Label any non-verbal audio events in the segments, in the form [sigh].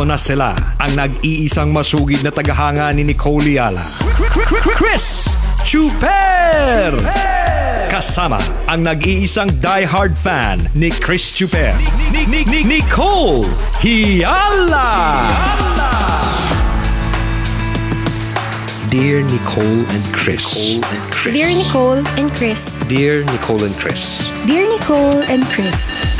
Narito na sila, ang nag-iisang masugid na tagahanga ni Nicole Yala. Chris Chuper! Kasama ang nag-iisang die-hard fan ni Chris Chuper. Nicole Hiala! Dear Nicole and Chris. Nicole and Chris. Dear Nicole and Chris. Dear Nicole and Chris. Dear Nicole and Chris.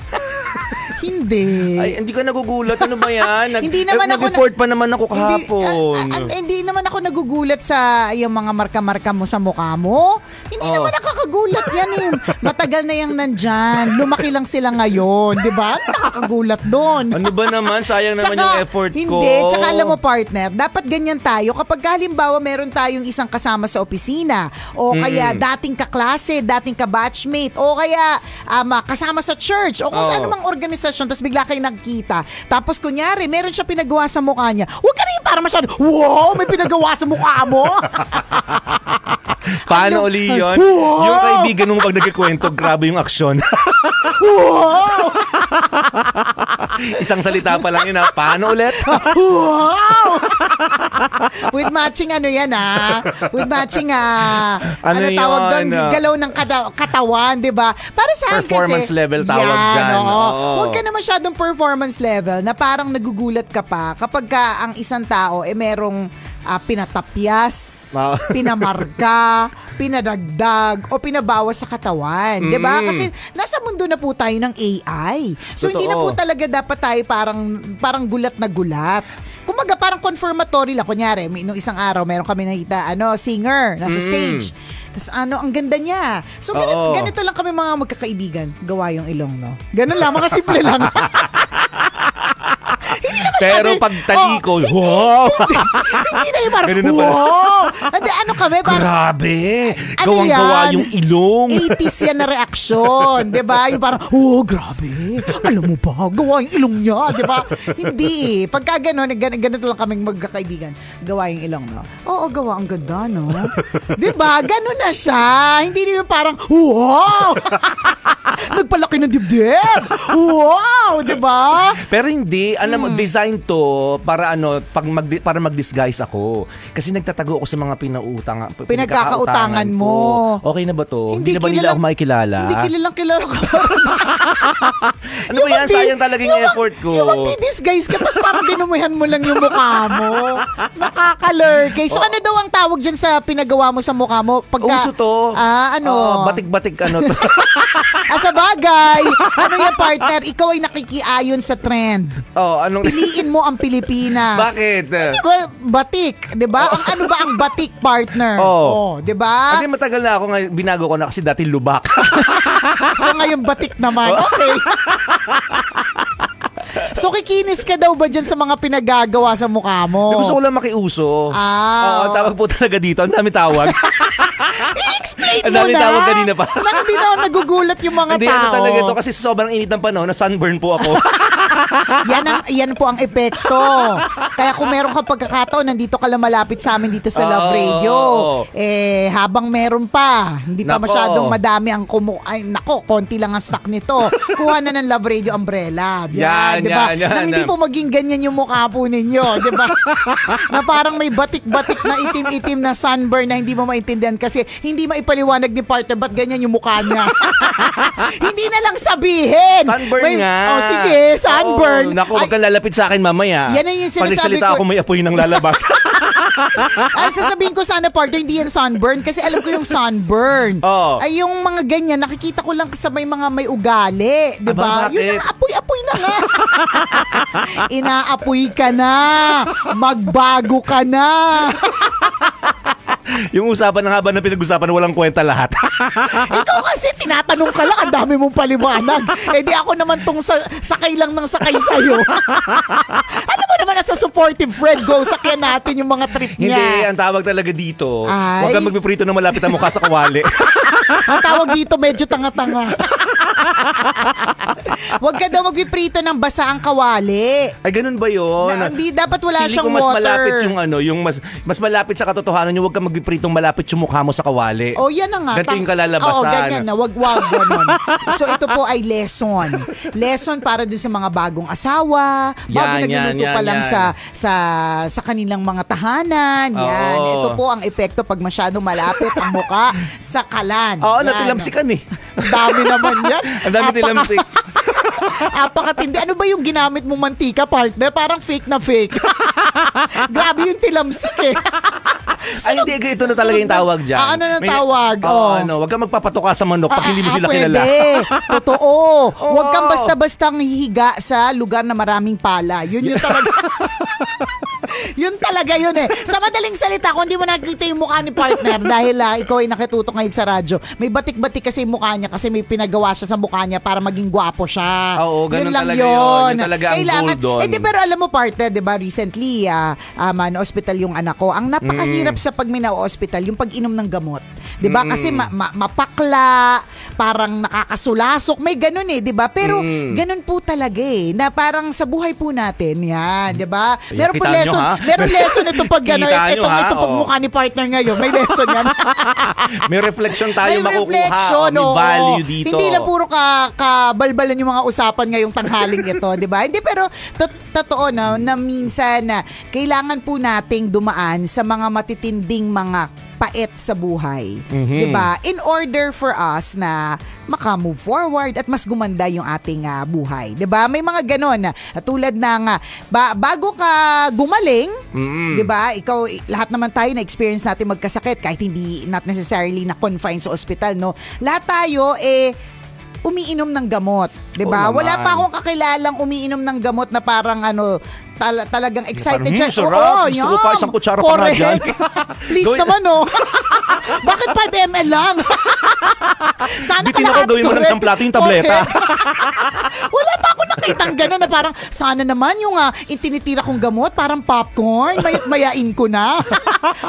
Hindi. Ay, hindi ka nagugulat. Ano ba yan? [laughs] Nag, hindi naman eh, ako. Nag-report pa naman ako ah, kahapon. Hindi, uh, ah, uh, ah, hindi naman ako nagugulat sa yung mga marka-marka mo sa mukha mo. Hindi oh. naman nakakagulat yan eh. Matagal na yung nandyan. Lumaki lang sila ngayon. Di ba? Nakakagulat doon. ano ba naman? Sayang naman tsaka, yung effort hindi, ko. Hindi. Tsaka alam mo partner, dapat ganyan tayo. Kapag halimbawa meron tayong isang kasama sa opisina o kaya mm. dating kaklase, dating kabatchmate o kaya um, kasama sa church o kung oh. saan mang organisasyon relasyon, tapos bigla kayo nagkita. Tapos kunyari, meron siya pinagawa sa mukha niya. Huwag ka rin para masyado, wow, may pinagawa sa mukha mo. [laughs] Paano ano? uli yun? Wow! Yung kaibigan mong pag nagkikwento, grabe yung aksyon. wow! [laughs] Isang salita pa lang yun ha. Paano ulit? [laughs] wow! [laughs] With matching ano yan ha? With matching ah, ano, ano tawag doon? Ah? Galaw ng kata- katawan, di ba? Para sa performance kasi? level tawag yan, dyan. Oo. Oh. Huwag ka na masyadong performance level na parang nagugulat ka pa kapag ka ang isang tao eh merong uh, pinatapyas, wow. [laughs] pinamarka, pinadagdag, o pinabawas sa katawan. Mm. 'Di ba? Mm. Kasi nasa mundo na po tayo ng AI. So Totoo. hindi na po talaga dapat tayo parang parang gulat na gulat. Kumaga parang confirmatory lang. Kunyari, may, nung isang araw meron kami nakita, ano, singer, nasa mm. stage. Tapos ano, ang ganda niya. So ganito, ganito lang kami mga magkakaibigan. Gawa yung ilong, no? Ganun lang, mga simple lang. [laughs] Hindi na masyado. Pero pag talikod, oh, wow! hindi na yung parang, Ganun na pala. wow! ano kami, parang, Grabe! Ano Gawang-gawa yan? yung ilong. 80s yan na reaksyon. di ba? Yung parang, oh, grabe. Alam mo ba, gawa yung ilong niya. Di ba? hindi. Pagka ganun, gan ganito lang kaming magkakaibigan. Gawa yung ilong, no? Oo, gawa. Ang ganda, no? di ba? Ganun na siya. Hindi na yung parang, wow! [laughs] Nagpalaki ng dibdib. Wow! Di ba? Pero hindi, alam mo, Mm. Designed to para ano, pag mag, para mag-disguise ako. Kasi nagtatago ako sa mga pinauutang pinagkakautangan mo. Ko. Okay na ba to? Hindi, hindi na ba nila ako makikilala? Hindi kilalang kilala ko. [laughs] ano ba yan? Sayang talaga yung, yung effort ko. Yung magdi-disguise ka, tapos parang dinumuhan mo lang yung mukha mo. Nakakalurkay. So oh. ano daw ang tawag dyan sa pinagawa mo sa mukha mo? Pagka, Uso to. Ah, ano? Uh, batik-batik ano to. Asa [laughs] ah, bagay. Ano yung partner? Ikaw ay nakikiayon sa trend. Oh, ano [laughs] Piliin mo ang Pilipinas. Bakit? Eh, di batik. Di ba? Oh. Ang ano ba ang batik partner? Oo. Oh. Oh, di ba? Hindi ah, matagal na ako, ng binago ko na kasi dati lubak. [laughs] so ngayon batik naman. Oh. Okay. So kikinis ka daw ba dyan sa mga pinagagawa sa mukha mo? Gusto ko lang makiuso. Ah. Oo, tawag po talaga dito. Ang dami tawag. [laughs] I-explain mo na. Ang dami tawag kanina pa. Lang hindi na nagugulat yung mga Hindi, tao. Hindi, ano talaga ito kasi sobrang init ng panahon na sunburn po ako yan, ang, yan po ang epekto. Kaya kung meron kang pagkakataon, nandito ka lang malapit sa amin dito sa Love Radio. Oh, Eh, habang meron pa, hindi pa Nako. masyadong madami ang kumu... Ay, nako, konti lang ang stock nito. Kuha na ng Love Radio umbrella. Yan, yan, di ba? yan, yan, Nang hindi yan. po maging ganyan yung mukha po ninyo, di ba? na parang may batik-batik na itim-itim na sunburn na hindi mo maintindihan kasi hindi maipaliwanag ni partner ba't ganyan yung mukha niya. [laughs] hindi na lang sabihin. Sunburn May- nga. Oh, sige, sunburn burn. Naku, wag kang lalapit sa akin mamaya. Yan ang yung sinasabi Pag ko. ako, may apoy nang lalabas. [laughs] Ay, sasabihin ko sana, partner, hindi yan sunburn kasi alam ko yung sunburn. Oo. Oh. Ay, yung mga ganyan, nakikita ko lang sa may mga may ugali. Diba? ba? Aba, bakit? Yun ang apoy-apoy na nga. [laughs] Inaapoy ka na. Magbago ka na. [laughs] [laughs] yung usapan ng haba na pinag-usapan, walang kwenta lahat. [laughs] Ikaw kasi tinatanong ka lang, ang dami mong paliwanag. Eh di ako naman tong sa, sakay lang ng sakay sa'yo. [laughs] ano mo naman sa supportive friend go sakyan natin yung mga trip niya? Hindi, ang tawag talaga dito. Ay. Huwag kang magpiprito ng malapit ang mukha sa kawali. ang tawag dito medyo tanga-tanga. Huwag ka daw magpiprito ng basaang kawali. Ay, ganun ba yun? Na, hindi, dapat wala Pili siyang ko mas malapit yung ano, yung mas, mas malapit sa katotohanan yung huwag ka magpipritong malapit yung mukha mo sa kawali. Oh, yan na nga. Ganito yung kalalabasan. Oo, oh, ganyan na. Wag, wag, ganun. so, ito po ay lesson. Lesson para dun sa mga bagong asawa, yan, bago nagluluto pa lang yan. sa, sa, sa kanilang mga tahanan. Yan. Oh. Ito po ang epekto pag masyado malapit ang mukha sa kalan. Oo, oh, natulamsikan eh. Dami naman yan. Ang dami nilang Apakatindi. Ano ba yung ginamit mong mantika, partner? Parang fake na fake. [laughs] Grabe yung tilamsik eh. Ay, hindi, ito na talaga yung tawag dyan. Ah, ano na tawag? Oo, ah, oh. ano, Huwag kang magpapatuka sa manok pag ah, hindi mo ah, sila kilala. Pwede. [laughs] Totoo. Huwag kang oh. basta-bastang hihiga sa lugar na maraming pala. Yun yung talaga. [laughs] yun talaga yun eh. Sa madaling salita, kung hindi mo nakikita yung mukha ni partner dahil uh, ikaw ay nakitutok ngayon sa radyo, may batik-batik kasi yung mukha niya kasi may pinagawa siya sa mukha niya para maging gwapo siya. Oo, ganun yun lang talaga yun. yun. Yung talaga ang Kailangan, goal doon. Eh, di, pero alam mo partner, di ba, recently, ah, uh, ah, um, hospital yung anak ko. Ang napakahirap mm. sa pag may hospital yung pag-inom ng gamot. 'di ba? Mm. Kasi ma- ma- mapakla, parang nakakasulasok, may ganun eh, 'di ba? Pero mm. ganun po talaga eh, na parang sa buhay po natin 'yan, 'di ba? Meron po lesson, nyo, meron [laughs] lesson ito pag gano'n, ito, nyo, ito pag mukha ni partner ngayon, may lesson 'yan. [laughs] may reflection tayo may makukuha, reflection, oh, may value dito. Hindi lang puro ka kabalbalan yung mga usapan ngayong tanghaling ito, [laughs] 'di ba? Hindi pero totoo na, na minsan na kailangan po nating dumaan sa mga matitinding mga pait sa buhay. Mm-hmm. 'Di ba? In order for us na maka-move forward at mas gumanda yung ating uh, buhay. 'Di ba? May mga ganun. Tulad ng ah, ba- bago ka gumaling, mm-hmm. 'di ba? Ikaw lahat naman tayo na experience natin magkasakit kahit hindi not necessarily na confined sa ospital, no. Lahat tayo eh umiinom ng gamot, 'di ba? Wala pa akong kakilalang umiinom ng gamot na parang ano tal- talagang excited siya. Hmm, sarap. Oo, Gusto ko pa isang kutsara pa nga dyan. [laughs] Please naman, oh. [laughs] Bakit 5 ml lang? [laughs] Sana Bitin ako, gawin mo ng isang plato yung tableta. Wala pa ako nakitang gano'n na parang sana naman yung ah, itinitira kong gamot parang popcorn, may- mayain ko na.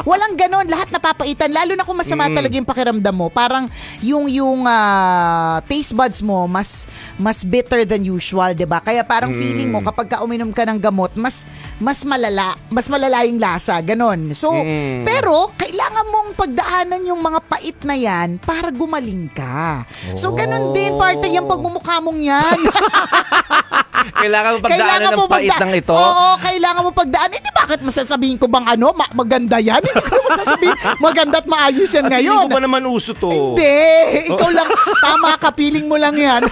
Walang gano'n, lahat napapaitan. Lalo na kung masama mm. talaga yung pakiramdam mo. Parang yung yung ah, taste buds mo mas mas bitter than usual, 'di ba? Kaya parang feeling mo mm. kapag ka uminom ka ng gamot, mas mas malala, mas malala lasa, ganon. So, mm. pero kailangan mong pagdaanan yung mga pait na yan para gumaling ka. Oh. So, ganon din parte yung oh. pagmumukha mong yan. [laughs] kailangan mo pagdaanan kailangan ng mo pait ng ito? Oo, kailangan mo pagdaanan. Hindi eh, bakit masasabihin ko bang ano, ma- maganda yan? Hindi ko masasabihin [laughs] maganda at maayos yan At ngayon. Hindi ko ba naman uso to? Hindi, ikaw lang, [laughs] tama ka, piling mo lang yan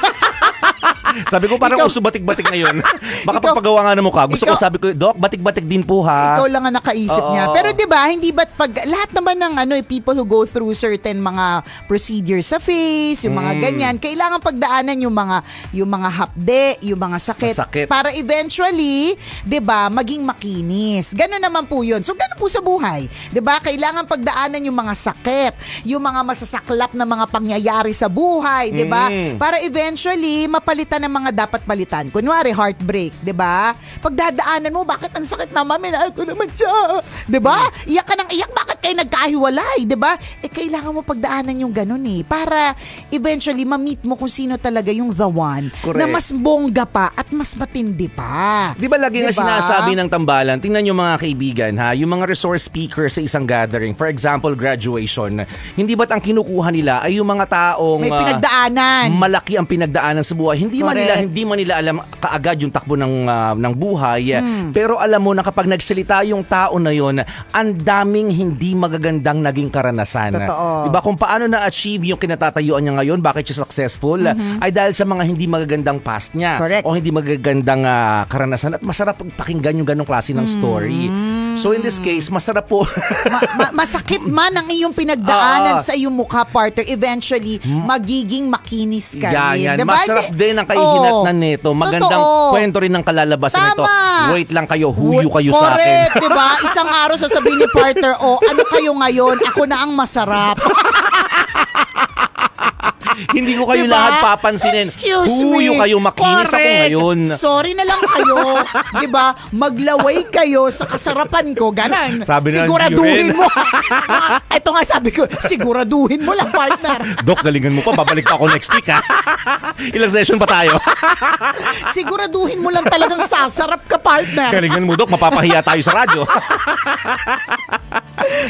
sabi ko parang ikaw, uso batik-batik ngayon. Makapagpagawa [laughs] nga ng mukha. Gusto ikaw, ko sabi ko, Doc, batik-batik din po ha. Ikaw lang ang nakaisip Oo. niya. Pero 'di ba, hindi ba pag lahat naman ng ano eh, people who go through certain mga procedures sa face, yung mga mm. ganyan, kailangan pagdaanan yung mga yung mga hapde, yung mga sakit, Masakit. para eventually, 'di ba, maging makinis. Ganun naman po 'yun. So ganun po sa buhay. 'Di ba? Kailangan pagdaanan yung mga sakit, yung mga masasaklap na mga pangyayari sa buhay, 'di ba? Mm. Para eventually mapalitan ng mga dapat palitan. Kunwari, heartbreak, di ba? Pagdadaanan mo, bakit ang sakit na mami, na ko naman siya. Di ba? Iyak ka ng iyak, bakit kayo nagkahiwalay, di ba? Eh, kailangan mo pagdaanan yung ganun eh. Para eventually, ma-meet mo kung sino talaga yung the one. Correct. Na mas bongga pa at mas matindi pa. Di ba lagi diba? nga sinasabi ng tambalan, tingnan yung mga kaibigan ha, yung mga resource speaker sa isang gathering, for example, graduation, hindi ba't ang kinukuha nila ay yung mga taong... May ah, pinagdaanan. Uh, malaki ang pinagdaanan sa buhay. Hindi man nila hindi man nila alam kaagad yung takbo ng uh, ng buhay, mm. pero alam mo na kapag nagsalita yung tao na yon, ang daming hindi magagandang naging karanasan. Totoo. Diba kung paano na-achieve yung kinatatayuan niya ngayon, bakit siya successful, mm-hmm. ay dahil sa mga hindi magagandang past niya Correct. o hindi magagandang uh, karanasan at masarap pakinggan yung ganong klase ng mm-hmm. story. Hmm. So in this case, masarap po. ma- ma- masakit man ang iyong pinagdaanan uh, [laughs] sa iyong mukha, partner. Eventually, hmm. magiging makinis ka yan, rin. Yan. Diba? Masarap din ang kaya ihinatnan nito. Magandang Totoo. kwento rin ng kalalabasan nito. Wait lang kayo, huyo kayo sa akin. Correct, di ba? Isang araw sasabihin ni partner, oh, ano kayo ngayon? Ako na ang masarap. [laughs] Hindi ko kayo diba? lahat papansinin. Excuse Huyo me. kayo makinis ako ngayon. Sorry na lang kayo. [laughs] di ba? Maglaway kayo sa kasarapan ko. Ganan. Sabi Siguraduhin mo. Ito nga sabi ko, siguraduhin mo lang partner. Dok, galingan mo pa. Babalik pa ako next week ha. [laughs] Ilang session pa tayo. [laughs] siguraduhin mo lang talagang sasarap ka partner. Galingan mo Dok. Mapapahiya tayo sa radyo.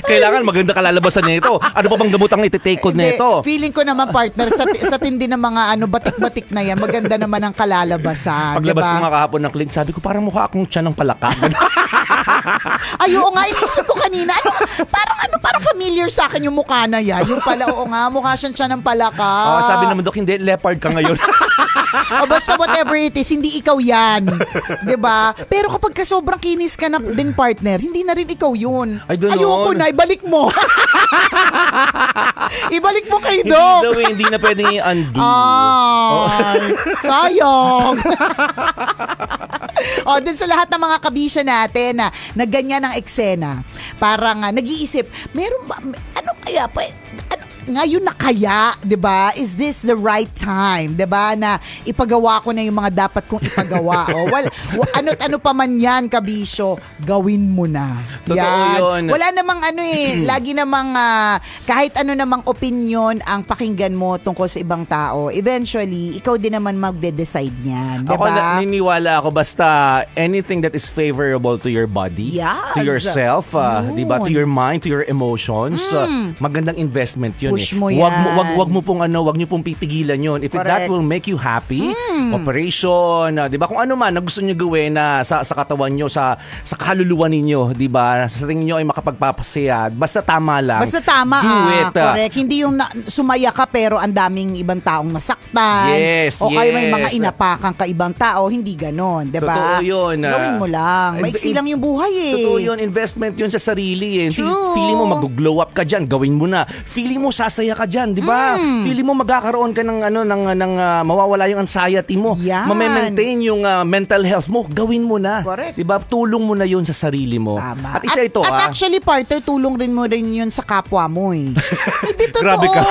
Kailangan maganda kalalabasan nito. Ano pa bang gamot ang iti-take ko nito? Feeling ko naman partner sa, sa tindi ng mga ano batik-batik na yan, maganda naman ang kalalabasan. Paglabas diba? ko nga kahapon ng click, sabi ko parang mukha akong tiyan ng palaka. Ay, oo nga, inisip ko kanina. Ano, parang ano, parang familiar sa akin yung mukha na yan. Yung pala, oo nga, mukha siyang siya ng palaka. Oh, sabi naman, Dok, hindi, leopard ka ngayon. o basta whatever it is, hindi ikaw yan. ba? Diba? Pero kapag ka sobrang kinis ka na din partner, hindi na rin ikaw yun. Ay, Ayoko na, ibalik mo. [laughs] ibalik mo kay Dok. Hindi, hindi na pwede pwedeng i-undo. Oh, [laughs] sayong. [laughs] o, oh, dun sa lahat ng mga kabisya natin na ganyan ang eksena, parang uh, nag-iisip, meron ba, ano kaya, pwede, ngayon na kaya, 'di ba? Is this the right time, 'di ba? Na ipagawa ko na yung mga dapat kong ipagawa. [laughs] oh, well, ano't ano pa man 'yan, kabisyo, gawin mo na. Totoo yan. Yun. Wala namang ano eh, [clears throat] lagi namang uh, kahit ano namang opinion ang pakinggan mo tungkol sa ibang tao. Eventually, ikaw din naman magde-decide niyan, 'di ba? Ako naniniwala ako basta anything that is favorable to your body, yes. to yourself, uh, 'di ba? To your mind, to your emotions, ah, mm. uh, magandang investment 'yun push mo Wag mo wag wag mo pong ano, wag niyo pong pipigilan 'yon. If Correct. that will make you happy, mm. operation, uh, 'di ba? Kung ano man na gusto niyo gawin na uh, sa sa katawan niyo, sa sa kaluluwa ninyo, 'di ba? Sa tingin niyo ay makapagpapasaya. Basta tama lang. Basta tama. Do ah, it. Ah. Correct. Hindi yung na, sumaya ka pero ang daming ibang taong nasaktan. Yes, o yes. kaya may mga inapakang ka ibang tao, hindi ganon, 'di ba? Totoo 'yun. Ah. Gawin mo lang. Maiksi lang yung buhay eh. Totoo 'yun. Investment 'yun sa sarili eh. True. Feeling mo mag-glow up ka diyan, gawin mo na. Feeling mo magsasaya ka diyan, 'di ba? Mm. Feeling mo magkakaroon ka ng ano ng ng uh, mawawala yung anxiety mo. Yan. maintain yung uh, mental health mo. Gawin mo na. 'Di ba? Tulong mo na 'yon sa sarili mo. Tama. At isa at, ito, at ah. actually partner tulong rin mo rin 'yon sa kapwa mo eh. [laughs] Hindi totoo. Grabe ka. [laughs]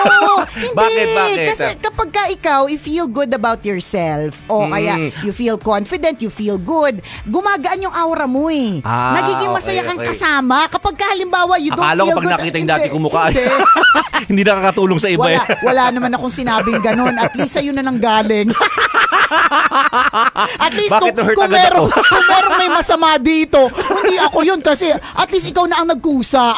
Hindi. bakit bakit? Kasi kapag ka ikaw, you feel good about yourself o mm. kaya you feel confident, you feel good, gumagaan yung aura mo eh. Ah, Nagiging masaya okay, kang okay. kasama kapag halimbawa you don't Akala feel ko pag good. nakita yung dati ko mukha. Eh. Hindi. [laughs] hindi nakakatulong sa iba. Wala, eh. wala naman akong sinabing ganun. At least sa'yo na nang galing. at least Bakit kung, kung, meron, kung meron may masama dito, hindi ako yun kasi at least ikaw na ang nagkusa.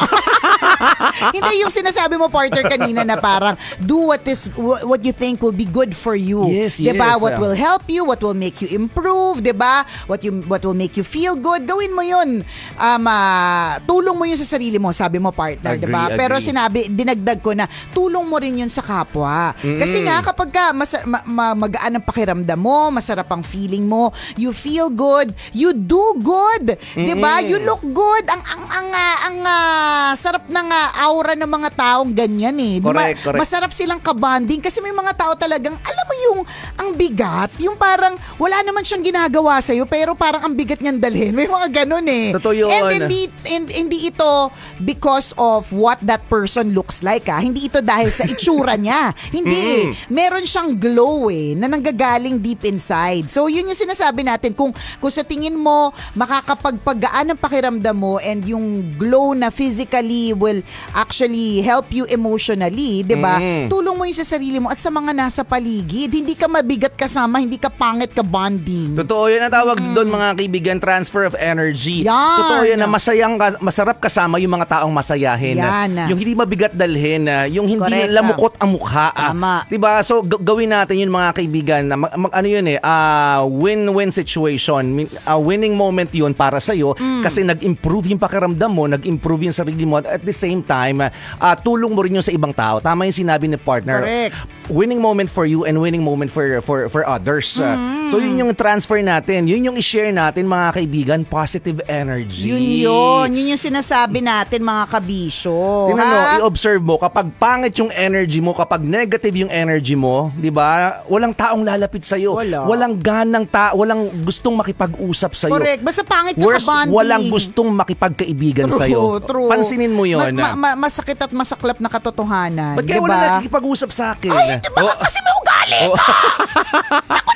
[laughs] hindi yung sinasabi mo partner kanina na parang do what is what you think will be good for you. Yes, yes. 'Di ba? What ah. will help you, what will make you improve, diba? What you what will make you feel good, gawin mo 'yun. Um, uh, tulong mo 'yun sa sarili mo, sabi mo partner, diba? ba? Pero sinabi dinagdag ko na tulong mo rin yun sa kapwa. Mm-hmm. Kasi nga, kapag ka mas, ma, ma, magaan ang pakiramdam mo, masarap ang feeling mo, you feel good, you do good, mm-hmm. di ba? You look good. Ang, ang, ang, uh, ang uh, sarap ng uh, aura ng mga taong ganyan eh. Diba? Correct, correct. Masarap silang kabanding kasi may mga tao talagang, alam mo yung, ang bigat, yung parang, wala naman siyang ginagawa sa'yo, pero parang ang bigat niyan dalhin. May mga ganun eh. Totoo yun. And hindi, and, hindi ito because of what that person looks like ah. Hindi hindi ito dahil sa itsura niya. [laughs] Hindi. Mm. Meron siyang glow eh, na nanggagaling deep inside. So, yun yung sinasabi natin. Kung, kung sa tingin mo, makakapagpagaan ang pakiramdam mo and yung glow na physically will actually help you emotionally, di ba? Mm. Tulong mo yun sa sarili mo at sa mga nasa paligid. Hindi ka mabigat kasama, hindi ka pangit ka bonding. Totoo yun ang tawag mm. doon mga kaibigan, transfer of energy. Yan. Totoo yun na masayang, masarap kasama yung mga taong masayahin. Yan. Yung hindi mabigat dalhin, ah, yung hindi Correct. Ah. lamukot ang mukha. Ah. Tama. Ah. 'Di ba? So g- gawin natin yun mga kaibigan na mag, mag ano yun eh, uh, win-win situation. A winning moment yun para sa iyo mm. kasi nag-improve yung pakiramdam mo, nag-improve yung sarili mo at, at the same time uh, tulong mo rin yun sa ibang tao. Tama yung sinabi ni partner. Correct. Winning moment for you and winning moment for for for others. mm So yun yung transfer natin. Yun yung i-share natin mga kaibigan, positive energy. Yun yun. Yun yung sinasabi natin mga kabisyo. Tinanong, i-observe mo kapag pangit yung energy mo, kapag negative yung energy mo, 'di ba? Walang taong lalapit sa iyo. Wala. Walang ganang ta, walang gustong makipag-usap sa iyo. Correct. Basta pangit ka Worst, ka walang gustong makipagkaibigan sa iyo. Pansinin mo 'yon. Ma- ah. ma- masakit at masaklap na katotohanan. 'di ba? diba? wala makipag usap sa akin? Ay, diba oh. kasi may ugali oh. ka?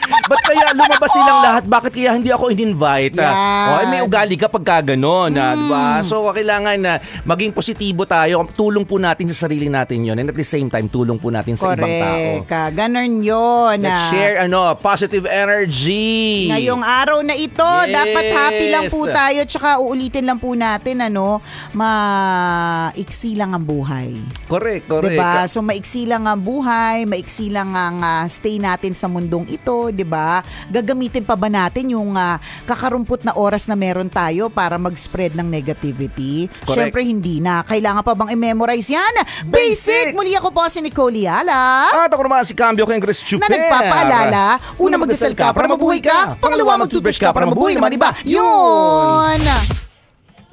[laughs] Ba't kaya lumabas silang lahat? Bakit kaya hindi ako in-invite? Ah? Yan. Oh, may ugali ka pag gano'n. Ah, mm. Diba? So, kailangan na maging positibo tayo. Tulong po natin sa sarili natin natin yon and at the same time tulong po natin sa Correct. ibang tao. Correct. Ah, Ganun yon. Let's ah. share ano, positive energy. Ngayong araw na ito, yes. dapat happy lang po tayo tsaka uulitin lang po natin ano, maiksi lang ang buhay. Correct, correct. Diba? So maiksi lang ang buhay, maiksi lang ang uh, stay natin sa mundong ito, 'di ba? Gagamitin pa ba natin yung uh, kakarumpot na oras na meron tayo para mag-spread ng negativity? Correct. Syempre hindi na. Kailangan pa bang i-memorize yan? Basic Music! Muli ako po si Nicole Yala. At ako naman si Cambio Chris Chuper. Na nagpapaalala, una magdasal ka para mabuhay ka, pangalawa mag magtutubrush ka para mabuhay naman iba. Yun!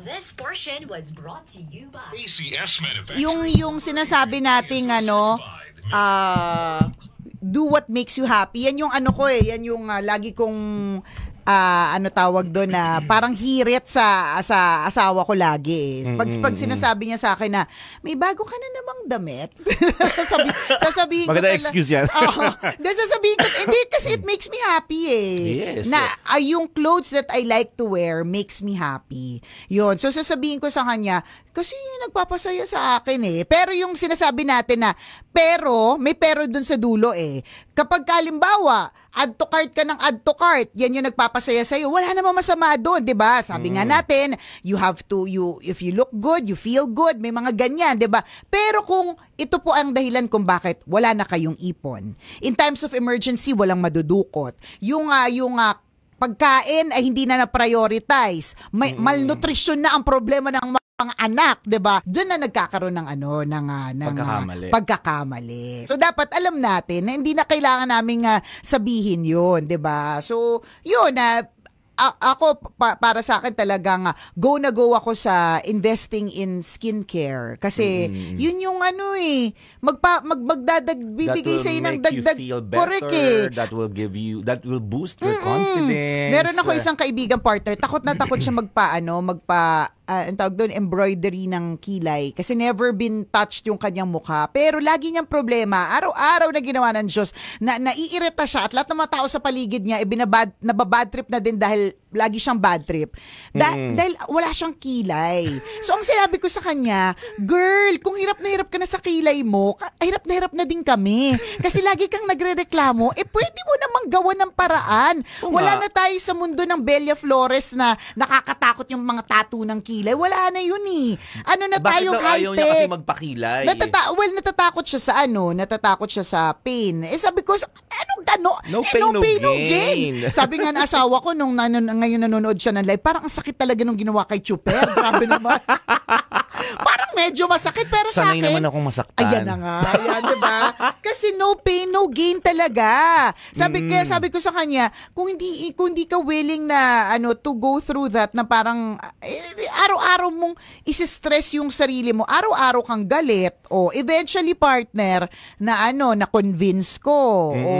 This portion was brought to you by ACS Manufacturing. Yung, yung sinasabi nating ano, ah, do what makes you happy. Yan yung ano ko eh, yan yung ah, lagi kong uh, ano tawag doon na parang hirit sa sa asawa ko lagi. Eh. Pag pag sinasabi niya sa akin na may bago ka na namang damit. [laughs] sasabi, sasabihin ko talaga. excuse yan. [laughs] Oo. Oh, sasabihin ko, hindi kasi it makes me happy eh. Yes. Na uh, yung clothes that I like to wear makes me happy. Yun. So sasabihin ko sa kanya, kasi yun nagpapasaya sa akin eh. Pero yung sinasabi natin na pero, may pero dun sa dulo eh. Kapag kalimbawa, add to cart ka ng add to cart, yan yung nagpapasaya sa'yo, wala namang masama doon, di ba? Sabi mm. nga natin, you have to, you if you look good, you feel good, may mga ganyan, di ba? Pero kung ito po ang dahilan kung bakit wala na kayong ipon. In times of emergency, walang madudukot. Yung, uh, yung uh, pagkain ay hindi na na-prioritize. May, mm. Malnutrition na ang problema ng pang-anak, 'di ba? Doon na nagkakaroon ng ano ng uh, ng ah, pagkakamali. Uh, pagkakamali. So dapat alam natin na hindi na kailangan naming uh, sabihin 'yon, 'di ba? So 'yun na uh, a- ako pa- para sa akin talagang go na go ako sa investing in skincare kasi mm. yun yung ano eh magpa mag, magdadag bibigay sa ng dagdag correct eh that will give you that will boost your Mm-mm. confidence meron ako isang kaibigan partner takot na takot siya magpa ano magpa uh, ang tawag doon, embroidery ng kilay. Kasi never been touched yung kanyang mukha. Pero lagi niyang problema. Araw-araw na ginawa ng Diyos na naiirita siya at lahat ng mga tao sa paligid niya, eh, nababad trip na din dahil lagi siyang bad trip. Da- mm Dahil wala siyang kilay. So ang sinabi ko sa kanya, girl, kung hirap na hirap ka na sa kilay mo, hirap na hirap na din kami. Kasi lagi kang nagre-reklamo, eh pwede mo namang gawa ng paraan. Wala na tayo sa mundo ng Belia Flores na nakakatakot yung mga tattoo ng kilay magpakilay. Wala na yun eh. Ano na tayo high-tech? Bakit ayaw niya kasi magpakilay? Natata- well, natatakot siya sa ano, natatakot siya sa pain. Eh sabi ko, ano gano? No eh, pain, no, pain, no gain. gain. sabi nga ng asawa ko nung nanon, ngayon nanonood siya ng live, parang ang sakit talaga nung ginawa kay Chuper. Grabe naman. [laughs] Parang medyo masakit. Pero Sanay sa akin... Sanay naman akong masaktan. Ayan na nga. Ayan, di ba? Kasi no pain, no gain talaga. Sabi, mm. kaya sabi ko sa kanya, kung hindi, kung hindi ka willing na ano to go through that na parang eh, araw-araw mong isi-stress yung sarili mo, araw-araw kang galit, o eventually partner na ano, na convince ko. Mm. O,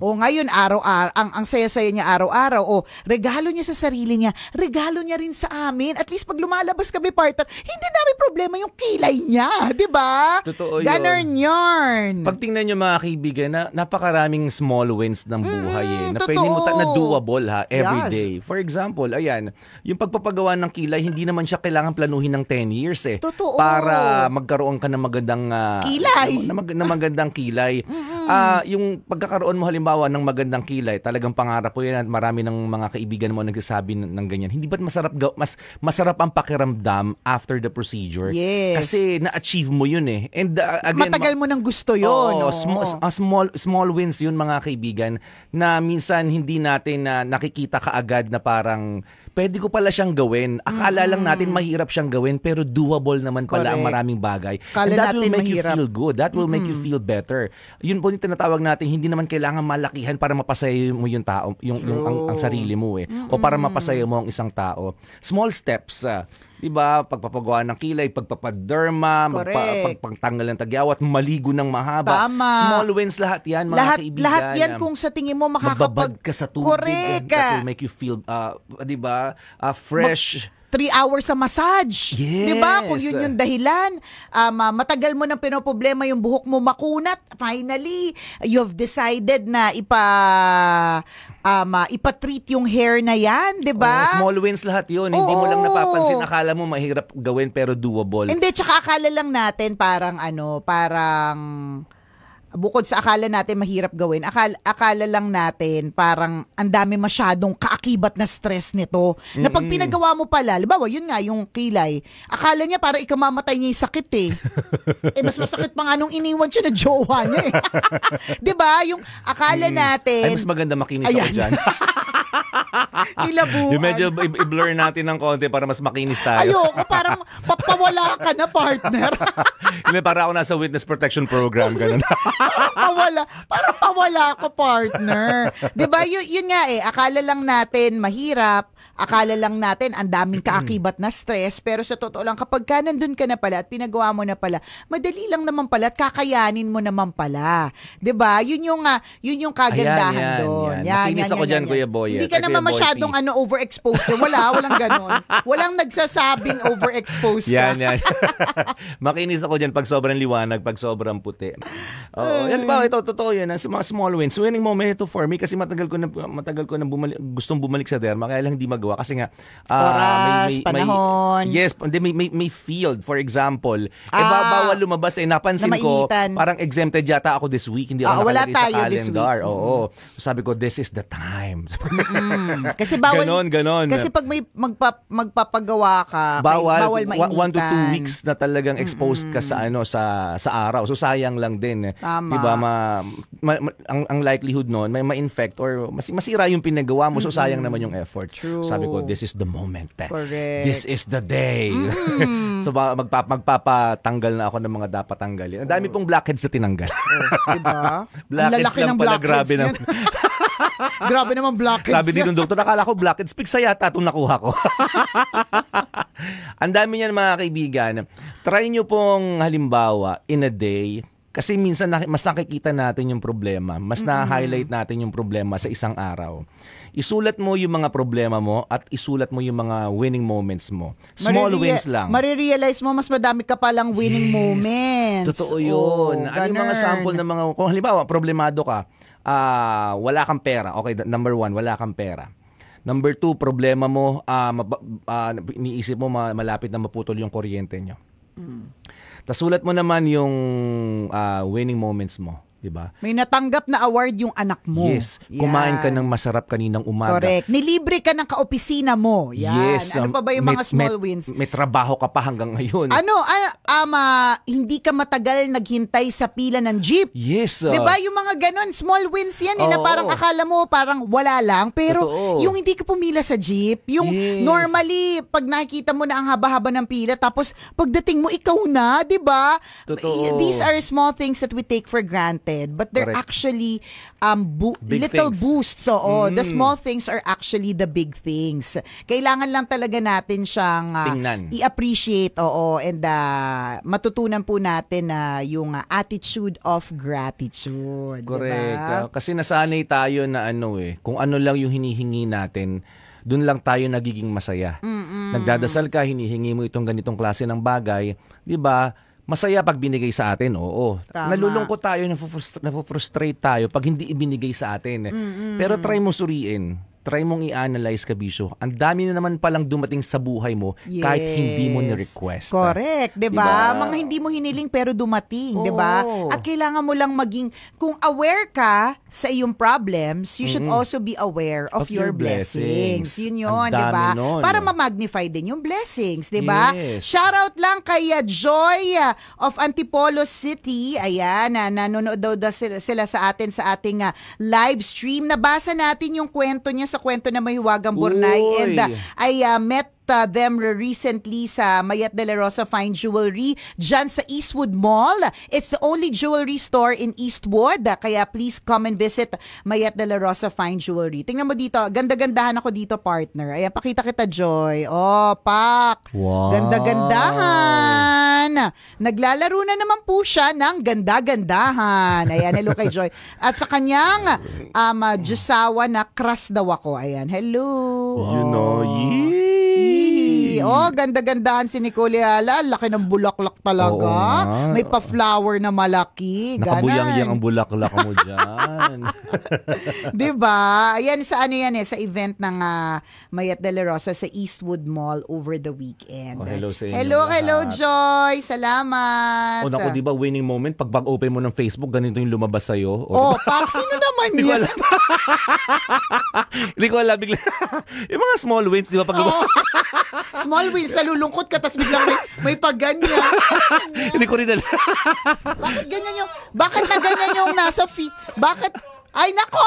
o ngayon, araw-araw, ang, ang saya-saya niya araw-araw, o regalo niya sa sarili niya, regalo niya rin sa amin. At least pag lumalabas kami partner, hindi namin pro problema yung kilay niya, 'di ba? Totoo yun. Ganun Pag tingnan niyo mga kaibigan, na, napakaraming small wins ng buhay mm, eh. Na pwede mo ta- na doable ha, every yes. For example, ayan, yung pagpapagawa ng kilay, hindi naman siya kailangan planuhin ng 10 years eh. Totoo. Para magkaroon ka ng magandang uh, kilay. Na, mag- na magandang kilay. [laughs] Ah, uh, yung pagkakaroon mo halimbawa ng magandang kilay, talagang pangarap ko 'yan at marami ng mga kaibigan mo nagsasabi ng, ganyan. Hindi ba't masarap mas masarap ang pakiramdam after the procedure? major. Yes. Kasi na-achieve mo yun eh. And uh, again, matagal mo nang gusto yun. Oh, no? small, uh, small small wins yun mga kaibigan na minsan hindi natin na uh, nakikita kaagad na parang pwede ko pala siyang gawin. Akala mm-hmm. lang mm. natin mahirap siyang gawin pero doable naman pala Correct. ang maraming bagay. Kala And that will make mahirap. you feel good. That will mm-hmm. make you feel better. Yun po yung tinatawag natin, hindi naman kailangan malakihan para mapasaya mo yung tao, yung, True. yung ang, ang sarili mo eh. Mm-hmm. O para mapasaya mo ang isang tao. Small steps. Uh, 'di ba? Pagpapagawa ng kilay, pagpapaderma, pagpangtanggal ng tagyawat, maligo ng mahaba. Tama. Small wins lahat 'yan, mga lahat, kaibigan. Lahat 'yan kung sa tingin mo makakapag ka sa tubig. Correct. that will make you feel uh, 'di ba? Uh, fresh. Mag- three hours sa massage. Yes. 'Di ba? Kung 'yun yung dahilan, um, ah, matagal mo nang pinoproblema yung buhok mo makunat. Finally, you've decided na ipa um, ah, ipa-treat yung hair na 'yan, 'di ba? Oh, small wins lahat 'yun. Oo. Hindi mo lang napapansin. Akala mo mahirap gawin pero doable. Hindi, tsaka akala lang natin parang ano, parang bukod sa akala natin mahirap gawin, akala, akala lang natin parang ang dami masyadong kaakibat na stress nito. Mm-mm. Na pag pinagawa mo pala, libawa, yun nga yung kilay, akala niya para ikamamatay niya yung sakit eh. [laughs] eh mas masakit pa nga nung iniwan siya na jowa niya eh. [laughs] ba diba? Yung akala mm. natin... Ay, mas maganda makinis ayan. ako dyan. [laughs] [laughs] Nilabuan. Yung medyo i-blur natin ng konti para mas makinis tayo. Ayoko, parang papawala ka na, partner. [laughs] Hindi, para ako nasa witness protection program, ganun. [laughs] parang pawala, parang pawala ako, partner. Di ba, yun, yun nga eh, akala lang natin mahirap, akala lang natin ang daming kaakibat na stress pero sa totoo lang kapag ka nandun ka na pala at pinagawa mo na pala, madali lang naman pala at kakayanin mo naman pala. 'Di ba? Yun yung uh, yun yung kagandahan doon. Yan, yan, yan, ako yan, dyan, yan. Kuya Boy. Hindi ka naman masyadong ano overexposed. Wala, walang ganun. walang nagsasabing overexposed Yan, yan. [laughs] Makinis ako diyan pag sobrang liwanag, pag sobrang puti. Oo, yan ba? Ito, totoo yan. Ah. Sa mga small wins. Winning moment ito for me kasi matagal ko na, matagal ko na bumalik, gustong bumalik sa derma kaya lang hindi magawa ginagawa kasi nga uh, oras, may, may, panahon. May, yes, hindi may, may, may field for example. Eh, ah, eh bawal lumabas eh napansin na ko parang exempted yata ako this week, hindi ako ah, wala tayo sa calendar. This week. Oo. mm Sabi ko this is the time. [laughs] mm Kasi bawal ganon, ganon. Kasi pag may magpa, magpapagawa ka, bawal, bawal mainitan. One to two weeks na talagang exposed mm-hmm. ka sa ano sa sa araw. So sayang lang din. Eh. Tama. 'Di diba, Ma, ma, ma, ang, ang likelihood noon may ma-infect or mas, masira yung pinagawa mo. So sayang naman yung effort. True. Sabi sabi ko, this is the moment. Eh. Correct. This is the day. Mm. [laughs] so magpa- magpapatanggal na ako ng mga dapat tanggalin. Ang dami oh. pong blackheads na tinanggal. Oh, diba? [laughs] blackheads lang ng pala, blackheads grabe na. [laughs] grabe naman blackheads. Sabi din ng doktor, nakala ko blackheads. Pigsa yata itong nakuha ko. Ang dami niyan mga kaibigan. Try nyo pong halimbawa, in a day, kasi minsan mas nakikita natin yung problema, mas mm-hmm. na-highlight natin yung problema sa isang araw. Isulat mo yung mga problema mo at isulat mo yung mga winning moments mo. Small Marirea- wins lang. Marirealize mo mas madami ka palang winning yes. moments. Totoo yun. Oh, ano yung mga sample ng mga, kung halimbawa problemado ka, uh, wala kang pera. Okay, number one, wala kang pera. Number two, problema mo, uh, uh, iniisip mo malapit na maputol yung kuryente nyo. Mm. Tasulat mo naman yung uh, winning moments mo. 'di ba? May natanggap na award yung anak mo. Yes. Yan. Kumain ka ng masarap kaninang umaga. Correct. Nilibre ka ng kaopisina mo. Yan. Yes. Ano um, pa ba yung may, mga small wins? May trabaho ka pa hanggang ngayon. Ano, uh, ah, um, ama, ah, hindi ka matagal naghintay sa pila ng jeep. Yes. Uh, 'Di ba yung mga ganun, small wins 'yan, oh, eh, na parang akala mo parang wala lang, pero totoo. yung hindi ka pumila sa jeep, yung yes. normally pag nakikita mo na ang haba-haba ng pila tapos pagdating mo ikaw na, 'di ba? These are small things that we take for granted natin, but they're Correct. actually um bo- little things. boosts. So, oh, mm. the small things are actually the big things. Kailangan lang talaga natin siyang uh, i-appreciate, oo, and uh, matutunan po natin na uh, yung uh, attitude of gratitude. Correct. Diba? Uh, kasi nasanay tayo na ano eh, kung ano lang yung hinihingi natin, doon lang tayo nagiging masaya. Mm-mm. Nagdadasal ka, hinihingi mo itong ganitong klase ng bagay, 'di ba? Masaya pag binigay sa atin, oo. Tama. Nalulungkot tayo, nafufrustrate tayo pag hindi ibinigay sa atin. Mm-mm. Pero try mo suriin try mong i-analyze ka, Bisho. Ang dami na naman palang dumating sa buhay mo yes. kahit hindi mo ni-request. Ah. Correct, 'di ba? Diba? Mga hindi mo hiniling pero dumating, 'di ba? At kailangan mo lang maging kung aware ka sa iyong problems, you should mm-hmm. also be aware of, of your, your blessings. blessings. Yun 'yon, 'di ba? Para ma-magnify din yung blessings, 'di ba? Yes. Shout out lang kay ah, Joy ah, of Antipolo City. Ayan, na nanonood daw sila, sila sa atin sa ating uh, live stream. Nabasa natin yung kwento niya sa sa kwento na mahiwagang Bornay Uy. and uh, I uh, met uh, them recently sa Mayat de la Rosa Fine Jewelry dyan sa Eastwood Mall. It's the only jewelry store in Eastwood. Kaya please come and visit Mayat de la Rosa Fine Jewelry. Tingnan mo dito, ganda-gandahan ako dito partner. Ayan, pakita kita Joy. Oh, pak. Wow. Ganda-gandahan. Ayan, naglalaro na naman po siya ng ganda-gandahan. Ayan, hello kay Joy. At sa kanyang um, Jusawa na crush daw ako. Ayan, hello. You know, yeah. Oh. Mm. Oh, ganda-gandaan si Nicole Ala. Laki ng bulaklak talaga. Oo, May pa-flower na malaki. Nakabuyang-yang ang bulaklak mo dyan. [laughs] di ba? Ayan, sa ano yan eh, sa event ng uh, Mayat de la Rosa sa Eastwood Mall over the weekend. Oh, hello sa inyo. Hello, lahat. hello Joy. Salamat. O oh, naku, di ba winning moment? Pag bag-open mo ng Facebook, ganito yung lumabas sa'yo. O, oh, diba? Pak, sino naman [laughs] yan? [laughs] Hindi ko alam. Hindi ko alam. yung mga small wins, di ba? Pag oh small wheels, [laughs] nalulungkot ka, tapos biglang may, may pagganyan. [laughs] Hindi ko rin alam. bakit ganyan yung, bakit na ganyan yung nasa feed? Bakit, ay nako!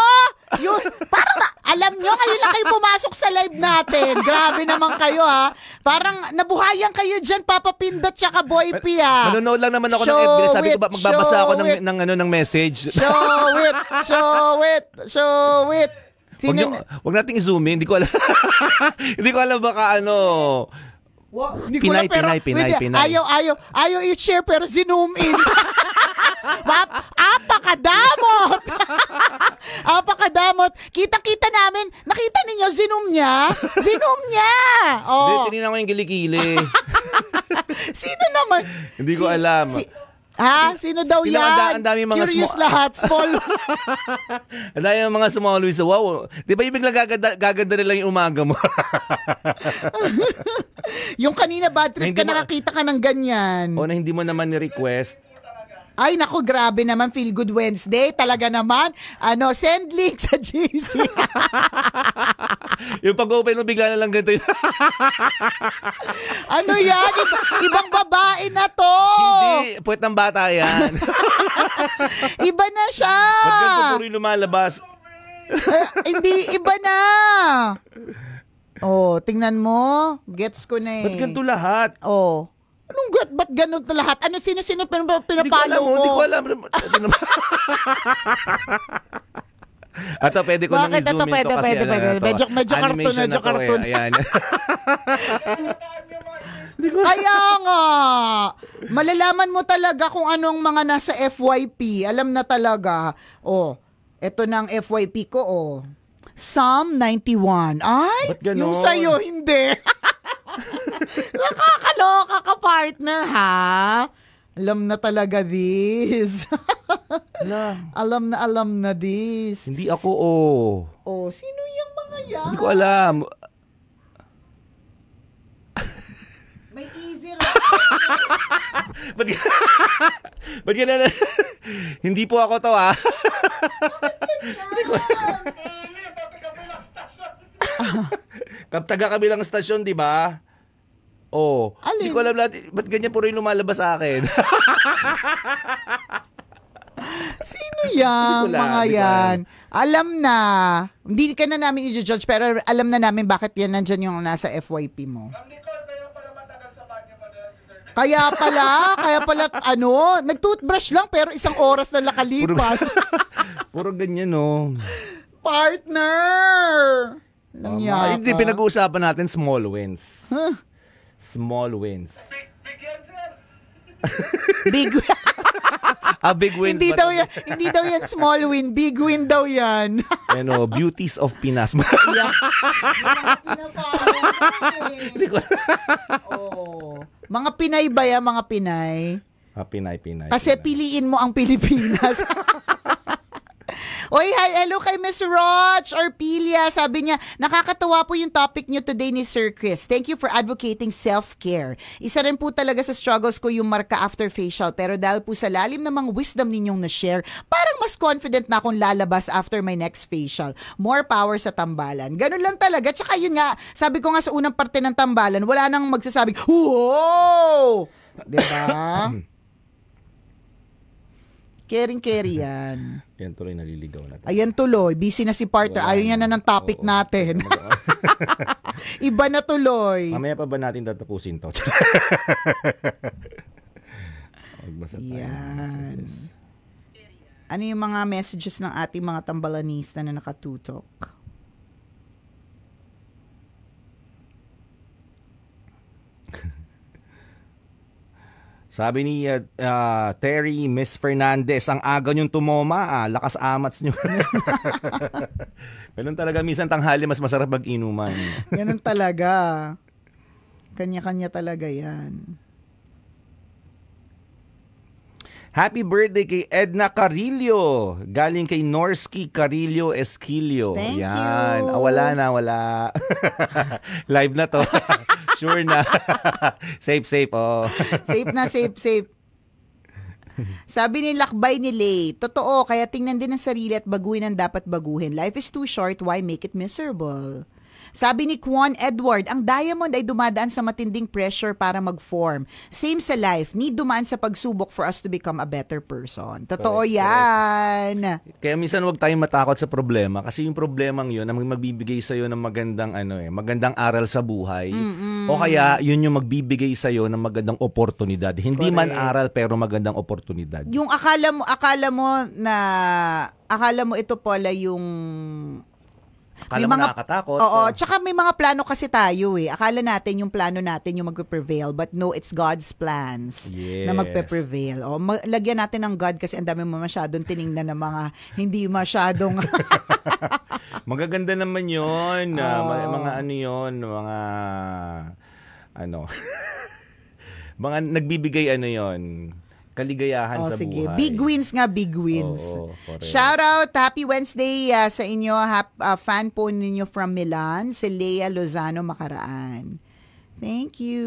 Yun, parang na, alam nyo, ngayon na kayo pumasok sa live natin. Grabe naman kayo ha. Parang nabuhayan kayo dyan, Papa Pindot tsaka Boy P ha. Manonood lang naman ako show ng FB. Sabi it, ko ba, magbabasa ako it. ng, ng, ano, ng message. Show it, show it, show it. Sino? Wag, niyo, wag nating zoom in. Hindi ko alam. [laughs] Hindi ko alam baka ano... Wow. Pinay, na, pero, Pinay, Pinay, wait, Pinay. Ayaw, ayaw, ayaw i-share pero zoom in. [laughs] Map, apakadamot! [laughs] apakadamot. Kita-kita namin. Nakita ninyo, zinom niya? Zinom niya! Oh. Hindi, tinignan ko yung kilikili. Sino naman? Hindi ko si, alam. Si, Ha? Sino daw yan? Ang dami mga Curious sma- lahat. Small. [laughs] ang dami mga small Luis. Wow. Di ba ibig lang gaganda, gaganda rin yung umaga mo? [laughs] yung kanina bad trip na ka, nakakita ka ng ganyan. O na hindi mo naman ni-request ay, nako, grabe naman. Feel Good Wednesday. Talaga naman. Ano, send link sa GC. [laughs] yung pag-open mo, bigla na lang ganito [laughs] ano yan? Iba- ibang babae na to. Hindi, puwet ng bata yan. [laughs] Iba na siya. Ba't ganito puro lumalabas? Eh, hindi, iba na. Oh, tingnan mo. Gets ko na eh. Ba't ganito lahat? Oh. Anong gut? Ba't ganun na lahat? Ano sino-sino pin pinapalo mo? Hindi ko alam. Oh, hindi ko alam. Ano [laughs] Ato, pwede ko Bakit nang i-zoom ito kasi pwede, ano, Na Medyo, medyo cartoon, medyo cartoon. Eh. Ayan. [laughs] Kaya nga, malalaman mo talaga kung anong mga nasa FYP. Alam na talaga. Oh, eto na ang FYP ko, oh. Psalm 91. Ay, yung sa'yo, hindi. [laughs] [laughs] Nakakaloka ka partner ha. Alam na talaga this. [laughs] na. Alam na alam na this. Hindi ako oh. Oh, sino yung mga yan? Hindi ko alam. [laughs] May teaser. but but ka na Hindi po ako to ah. Bakit ganyan? Taga kabilang stasyon, di ba? Oh, Alin? [laughs] di ko alam natin, ba't ganyan po rin lumalabas sa akin? Sino yan? Hindi alam, mga hindi yan. Alam na. Hindi ka na namin i-judge pero alam na namin bakit yan nandyan yung nasa FYP mo. Ma'am Nicole, kaya pala matagal sa banyo mo si Sir Kaya pala, kaya pala, ano, nag-toothbrush lang pero isang oras na nakalipas. Puro [laughs] ganyan, no. Oh. Partner! Nangyaka. Hindi, pinag-uusapan natin small wins. Huh? Small wins. Big, A big win. [laughs] Ah, hindi daw, yan, hindi daw yan small win. Big win daw yan. [laughs] ano, beauties of Pinas. yeah. [laughs] oh. Mga Pinay ba yan, mga Pinay? Ah, Pinay, Pinay. Kasi Pinay. piliin mo ang Pilipinas. Oy, hi, hello kay Miss Roach Orpilia. Sabi niya, nakakatawa po yung topic niyo today ni Sir Chris. Thank you for advocating self-care. Isa rin po talaga sa struggles ko yung marka after facial. Pero dahil po sa lalim ng wisdom ninyong na-share, parang mas confident na akong lalabas after my next facial. More power sa tambalan. Ganun lang talaga. Tsaka yun nga, sabi ko nga sa unang parte ng tambalan, wala nang magsasabing, Whoa! Diba? [laughs] Caring-carry [laughs] yan. Yan tuloy naliligaw natin. Ayan tuloy. Busy na si partner. Wala Ayaw niya na ng topic Oo. natin. [laughs] Iba na tuloy. Mamaya pa ba natin tatapusin to? Magbasa [laughs] tayo Yan. Ano yung mga messages ng ating mga tambalanista na nakatutok? Sabi ni uh, uh, Terry Miss Fernandez, ang aga niyong tumoma, ah, lakas amats niyo. [laughs] Ganun talaga minsan tanghali mas masarap mag-inuman. Ganun talaga. Kanya-kanya talaga 'yan. Happy birthday kay Edna Carillo. Galing kay Norski Carillo Esquilio. Thank Yan. you. Ah, wala na, wala. [laughs] Live na to. [laughs] sure na. [laughs] safe, safe. Oh. safe na, safe, safe. Sabi ni Lakbay ni Lay, totoo, kaya tingnan din ang sarili at baguhin ang dapat baguhin. Life is too short, why make it miserable? Sabi ni Quan Edward, ang diamond ay dumadaan sa matinding pressure para mag-form. Same sa life, need dumaan sa pagsubok for us to become a better person. Totoo correct, yan. Correct. Kaya minsan wag tayong matakot sa problema kasi yung problemang yun ang magbibigay sa iyo ng magandang ano eh, magandang aral sa buhay. Mm-mm. O kaya yun yung magbibigay sa iyo ng magandang oportunidad. Hindi correct. man aral pero magandang oportunidad. Yung akala mo akala mo na akala mo ito pala yung Akala may mga nakakatakot. Oo, or... Oh. tsaka may mga plano kasi tayo eh. Akala natin yung plano natin yung magpe-prevail but no, it's God's plans yes. na magpe-prevail. O oh, mag- lagyan natin ng God kasi ang dami mo masyadong tiningnan ng mga hindi masyadong [laughs] Magaganda naman 'yon. Oh. Uh, mga ano 'yon, mga ano. [laughs] mga nagbibigay ano 'yon kaligayahan oh, sa sige. buhay. Big wins nga, big wins. oh, oh, Shout out, happy Wednesday uh, sa inyo, hap, uh, fan po ninyo from Milan, si Lea Lozano Makaraan. Thank you.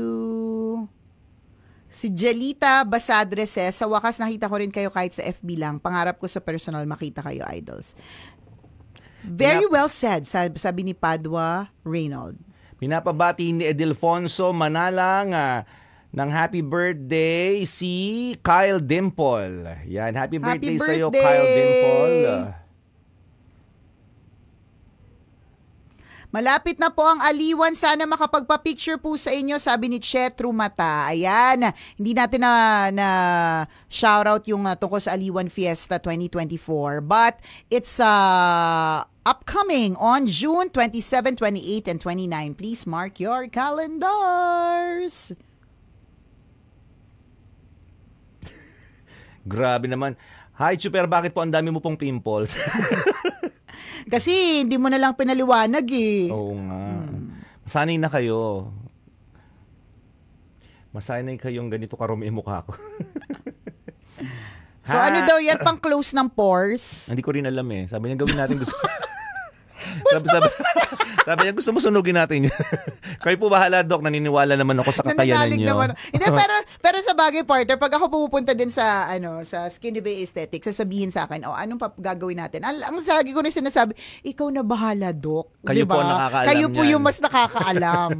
Si Jelita Basadre says, sa wakas nakita ko rin kayo kahit sa FB lang. Pangarap ko sa personal makita kayo, idols. Very well said, sabi ni Padua Reynold. Pinapabati ni Edilfonso Manalang, uh, ng happy birthday si Kyle Dimple. Yan, happy birthday, happy birthday. sa'yo Kyle Dimple. Malapit na po ang aliwan. Sana makapagpa-picture po sa inyo, sabi ni Chet Rumata. Ayan, hindi natin na, na shoutout yung uh, tungkol Aliwan Fiesta 2024. But it's uh, upcoming on June 27, 28, and 29. Please mark your calendars. Grabe naman. Hi, Super, bakit po ang dami mo pong pimples? [laughs] Kasi hindi mo na lang pinaliwanag eh. Oo nga. Hmm. Masanay na kayo. Masanay kayong ganito karumi mukha ko. [laughs] so ano daw yan, pang close ng pores? Hindi ko rin alam eh. Sabi niya gawin natin gusto. [laughs] sabi, sabi, [laughs] sabi niya, gusto mo sunugin natin yun. [laughs] Kayo po bahala, Doc. Naniniwala naman ako sa kakayanan niyo. Hindi, [laughs] pero, pero sa bagay, partner, pag ako pupunta din sa, ano, sa Skinny Bay Aesthetic, sasabihin sa akin, oh, anong pap- gagawin natin? Ang, ang sagi ko na sinasabi, ikaw na bahala, Doc. Kayo diba? po nakakaalam Kayo po yan. yung mas nakakaalam.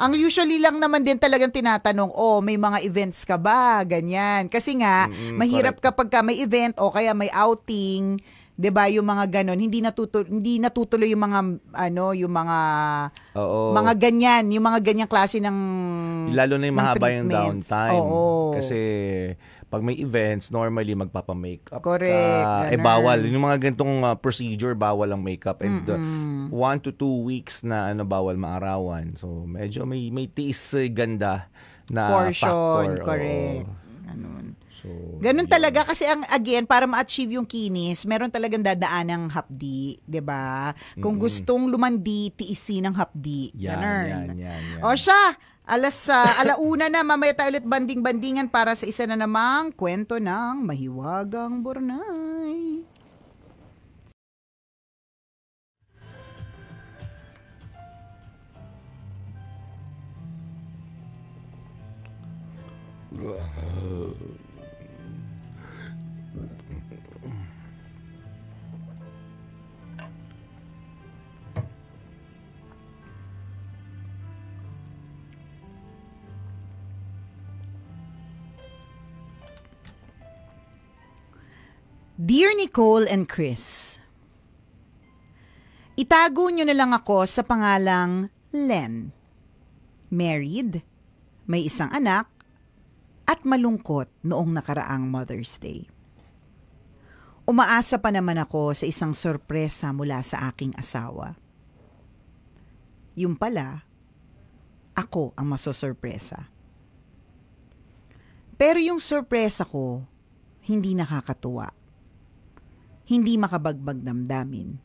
Ang usually lang naman din talagang tinatanong, oh, may mga events ka ba? Ganyan. Kasi nga, mm-hmm, mahirap correct. kapag ka may event o kaya may outing, 'di ba yung mga ganun hindi natutuloy hindi natutuloy yung mga ano yung mga Oo. mga ganyan yung mga ganyang klase ng lalo na yung ng mahaba yung downtime Oo. kasi pag may events normally magpapa-makeup Correct, ka. eh bawal yung mga ganitong uh, ah, procedure bawal ang makeup and uh, one to two weeks na ano bawal maarawan so medyo may may tiis eh, ganda na portion factor. Oo. ganun So, Ganun yeah. talaga kasi ang again para ma-achieve yung kinis, meron talagang dadaan ng hapdi, 'di ba? Kung mm. gustong lumandi, tiisin ng hapdi. Yan, Yan, yan, yan. O siya, alas uh, alauna na mamaya tayo ulit banding-bandingan para sa isa na namang kwento ng mahiwagang Bornay. Whoa. Dear Nicole and Chris, Itago nyo na lang ako sa pangalang Len. Married, may isang anak, at malungkot noong nakaraang Mother's Day. Umaasa pa naman ako sa isang sorpresa mula sa aking asawa. Yung pala, ako ang masosorpresa. Pero yung sorpresa ko, hindi nakakatuwa hindi makabagbag damdamin.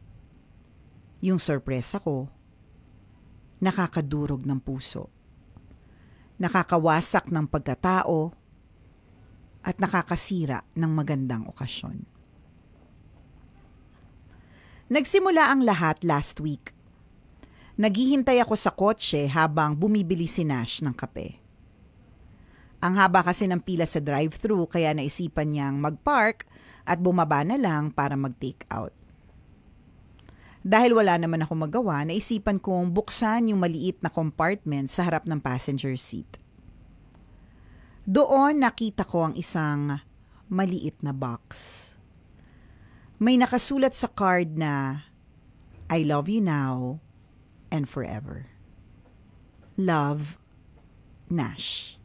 Yung sorpresa ko, nakakadurog ng puso, nakakawasak ng pagkatao, at nakakasira ng magandang okasyon. Nagsimula ang lahat last week. Naghihintay ako sa kotse habang bumibili si Nash ng kape. Ang haba kasi ng pila sa drive-thru kaya naisipan niyang mag-park at bumaba na lang para mag-take out. Dahil wala naman ako magawa, naisipan kong buksan yung maliit na compartment sa harap ng passenger seat. Doon nakita ko ang isang maliit na box. May nakasulat sa card na I love you now and forever. Love, Nash.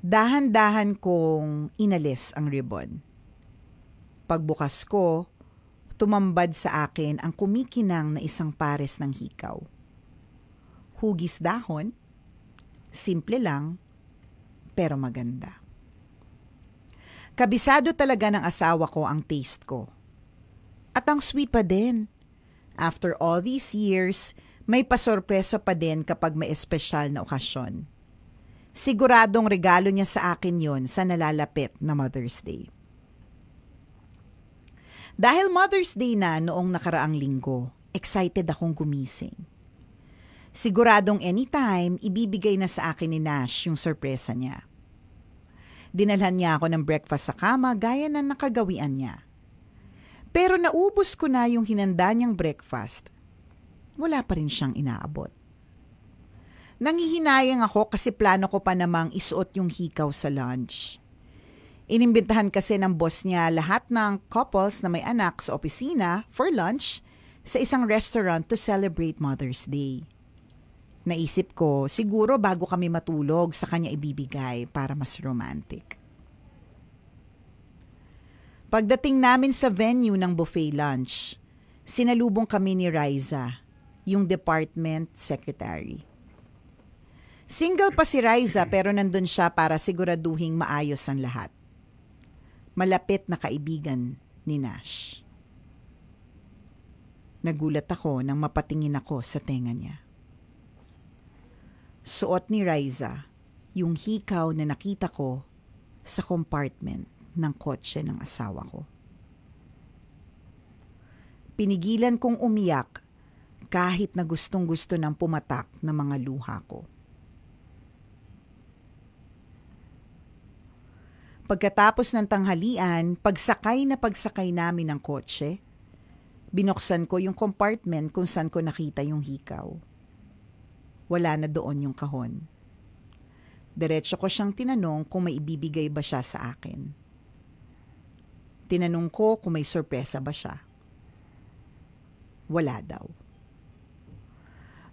Dahan-dahan kong inalis ang ribbon. Pagbukas ko, tumambad sa akin ang kumikinang na isang pares ng hikaw. Hugis dahon, simple lang, pero maganda. Kabisado talaga ng asawa ko ang taste ko. At ang sweet pa din. After all these years, may pasorpresa pa din kapag may espesyal na okasyon siguradong regalo niya sa akin yon sa nalalapit na Mother's Day. Dahil Mother's Day na noong nakaraang linggo, excited akong gumising. Siguradong anytime, ibibigay na sa akin ni Nash yung sorpresa niya. Dinalhan niya ako ng breakfast sa kama gaya ng nakagawian niya. Pero naubos ko na yung hinanda niyang breakfast. Wala pa rin siyang inaabot. Nangihinayang ako kasi plano ko pa namang isuot yung hikaw sa lunch. Inimbitahan kasi ng boss niya lahat ng couples na may anak sa opisina for lunch sa isang restaurant to celebrate Mother's Day. Naisip ko, siguro bago kami matulog sa kanya ibibigay para mas romantic. Pagdating namin sa venue ng buffet lunch, sinalubong kami ni Riza, yung department secretary Single pa si Riza pero nandun siya para siguraduhin maayos ang lahat. Malapit na kaibigan ni Nash. Nagulat ako nang mapatingin ako sa tenga niya. Suot ni Riza yung hikaw na nakita ko sa compartment ng kotse ng asawa ko. Pinigilan kong umiyak kahit na gustong-gusto ng pumatak na mga luha ko. Pagkatapos ng tanghalian, pagsakay na pagsakay namin ng kotse, binuksan ko yung compartment kung saan ko nakita yung hikaw. Wala na doon yung kahon. Diretso ko siyang tinanong kung may ibibigay ba siya sa akin. Tinanong ko kung may sorpresa ba siya. Wala daw.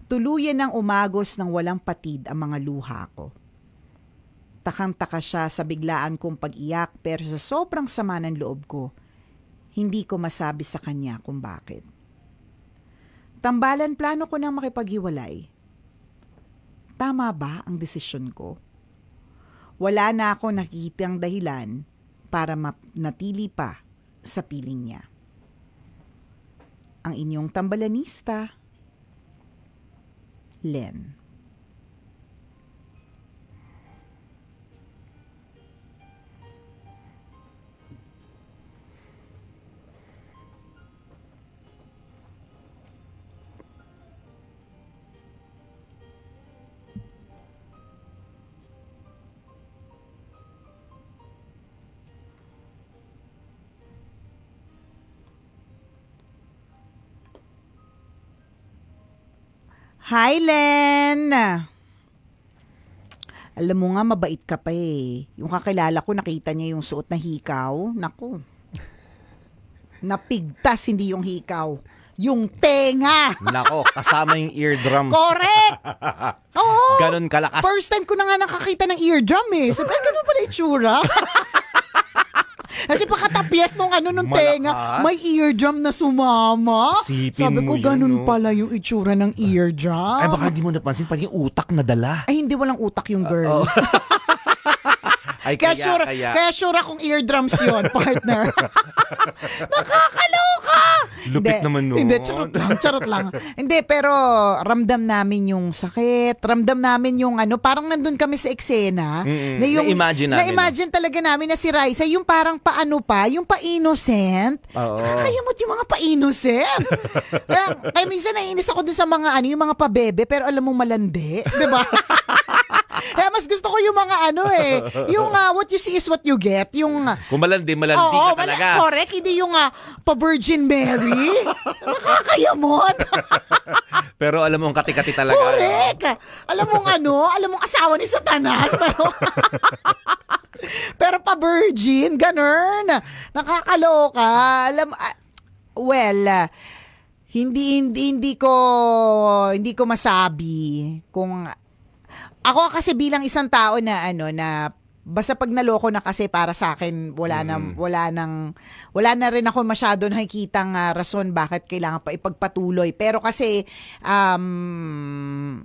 Tuluyan ng umagos ng walang patid ang mga luha ko Takang-taka siya sa biglaan kong pag-iyak pero sa sobrang sama ng loob ko, hindi ko masabi sa kanya kung bakit. Tambalan plano ko nang makipaghiwalay. Tama ba ang desisyon ko? Wala na ako nakikitang dahilan para manatili pa sa piling niya. Ang inyong tambalanista, Len. Hi, Len! Alam mo nga, mabait ka pa eh. Yung kakilala ko, nakita niya yung suot na hikaw. Naku. Napigtas, hindi yung hikaw. Yung tenga. Nako, kasama yung eardrum. Correct! [laughs] Oo! Ganon kalakas. First time ko na nga nakakita ng eardrum eh. So, ganun pala itsura. [laughs] Kasi pakatapyas nung ano nung Malakas. tenga, may eardrum na sumama. Sipin Sabi ko, ganun no? pala yung itsura ng ah. eardrum. Ay, baka hindi mo napansin, pati yung utak na dala. Ay, hindi walang utak yung ah, girl. Uh, oh. [laughs] Ay, kaya, kaya, sure, kaya. kaya sure akong eardrums yon [laughs] partner. [laughs] Nakakaloka! Lupit hindi, naman noon. Hindi, charot lang, charot lang. hindi, pero ramdam namin yung sakit, ramdam namin yung ano, parang nandun kami sa eksena. Mm-hmm. Na yung, na-imagine namin. Na-imagine talaga namin na si Raisa, yung parang paano pa, yung pa-innocent. Oo. Kakayamot yung mga pa-innocent. [laughs] kaya, kaya minsan naiinis ako dun sa mga ano, yung mga pa-bebe, pero alam mo malandi. Diba? [laughs] eh, mas gusto ko yung mga ano eh. Yung uh, what you see is what you get. Yung... Uh, kung malandi, malandi oo, ka talaga. Mala, correct. Hindi yung uh, pa-Virgin Mary. [laughs] Nakakayamot. [laughs] Pero alam mo, ang kati-kati talaga. Correct. No? Alam mo ano, alam mo asawa ni Satanas. Pero, pero pa-virgin, ganun. Nakakaloka. Alam, uh, well, uh, hindi, hindi, hindi ko, hindi ko masabi kung ako kasi bilang isang tao na ano na basta pag naloko na kasi para sa akin wala mm. na wala nang wala na rin ako masyado nakikitang uh, rason bakit kailangan pa ipagpatuloy pero kasi um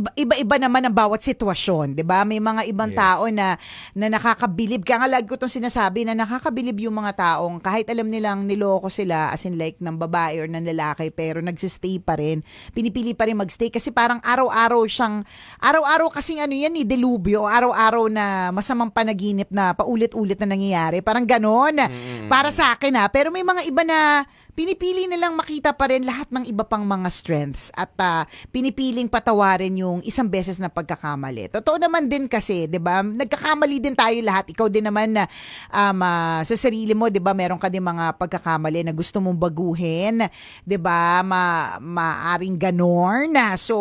iba-iba naman ang bawat sitwasyon, 'di ba? May mga ibang yes. tao na na nakakabilib. Kaya nga lagi ko 'tong sinasabi na nakakabilib yung mga taong kahit alam nilang niloko sila as in like ng babae or ng lalaki pero nagsistay pa rin. Pinipili pa rin magstay kasi parang araw-araw siyang araw-araw kasi ano 'yan ni eh, delubyo, araw-araw na masamang panaginip na paulit-ulit na nangyayari. Parang ganoon. Mm. Para sa akin ha. Ah. Pero may mga iba na pinipili nilang makita pa rin lahat ng iba pang mga strengths at uh, pinipiling patawarin yung isang beses na pagkakamali. Totoo naman din kasi, 'di ba? Nagkakamali din tayo lahat. Ikaw din naman na um, uh, sa sarili mo, 'di ba? Meron ka din mga pagkakamali na gusto mong baguhin, 'di ba? Ma maaring ganorn. So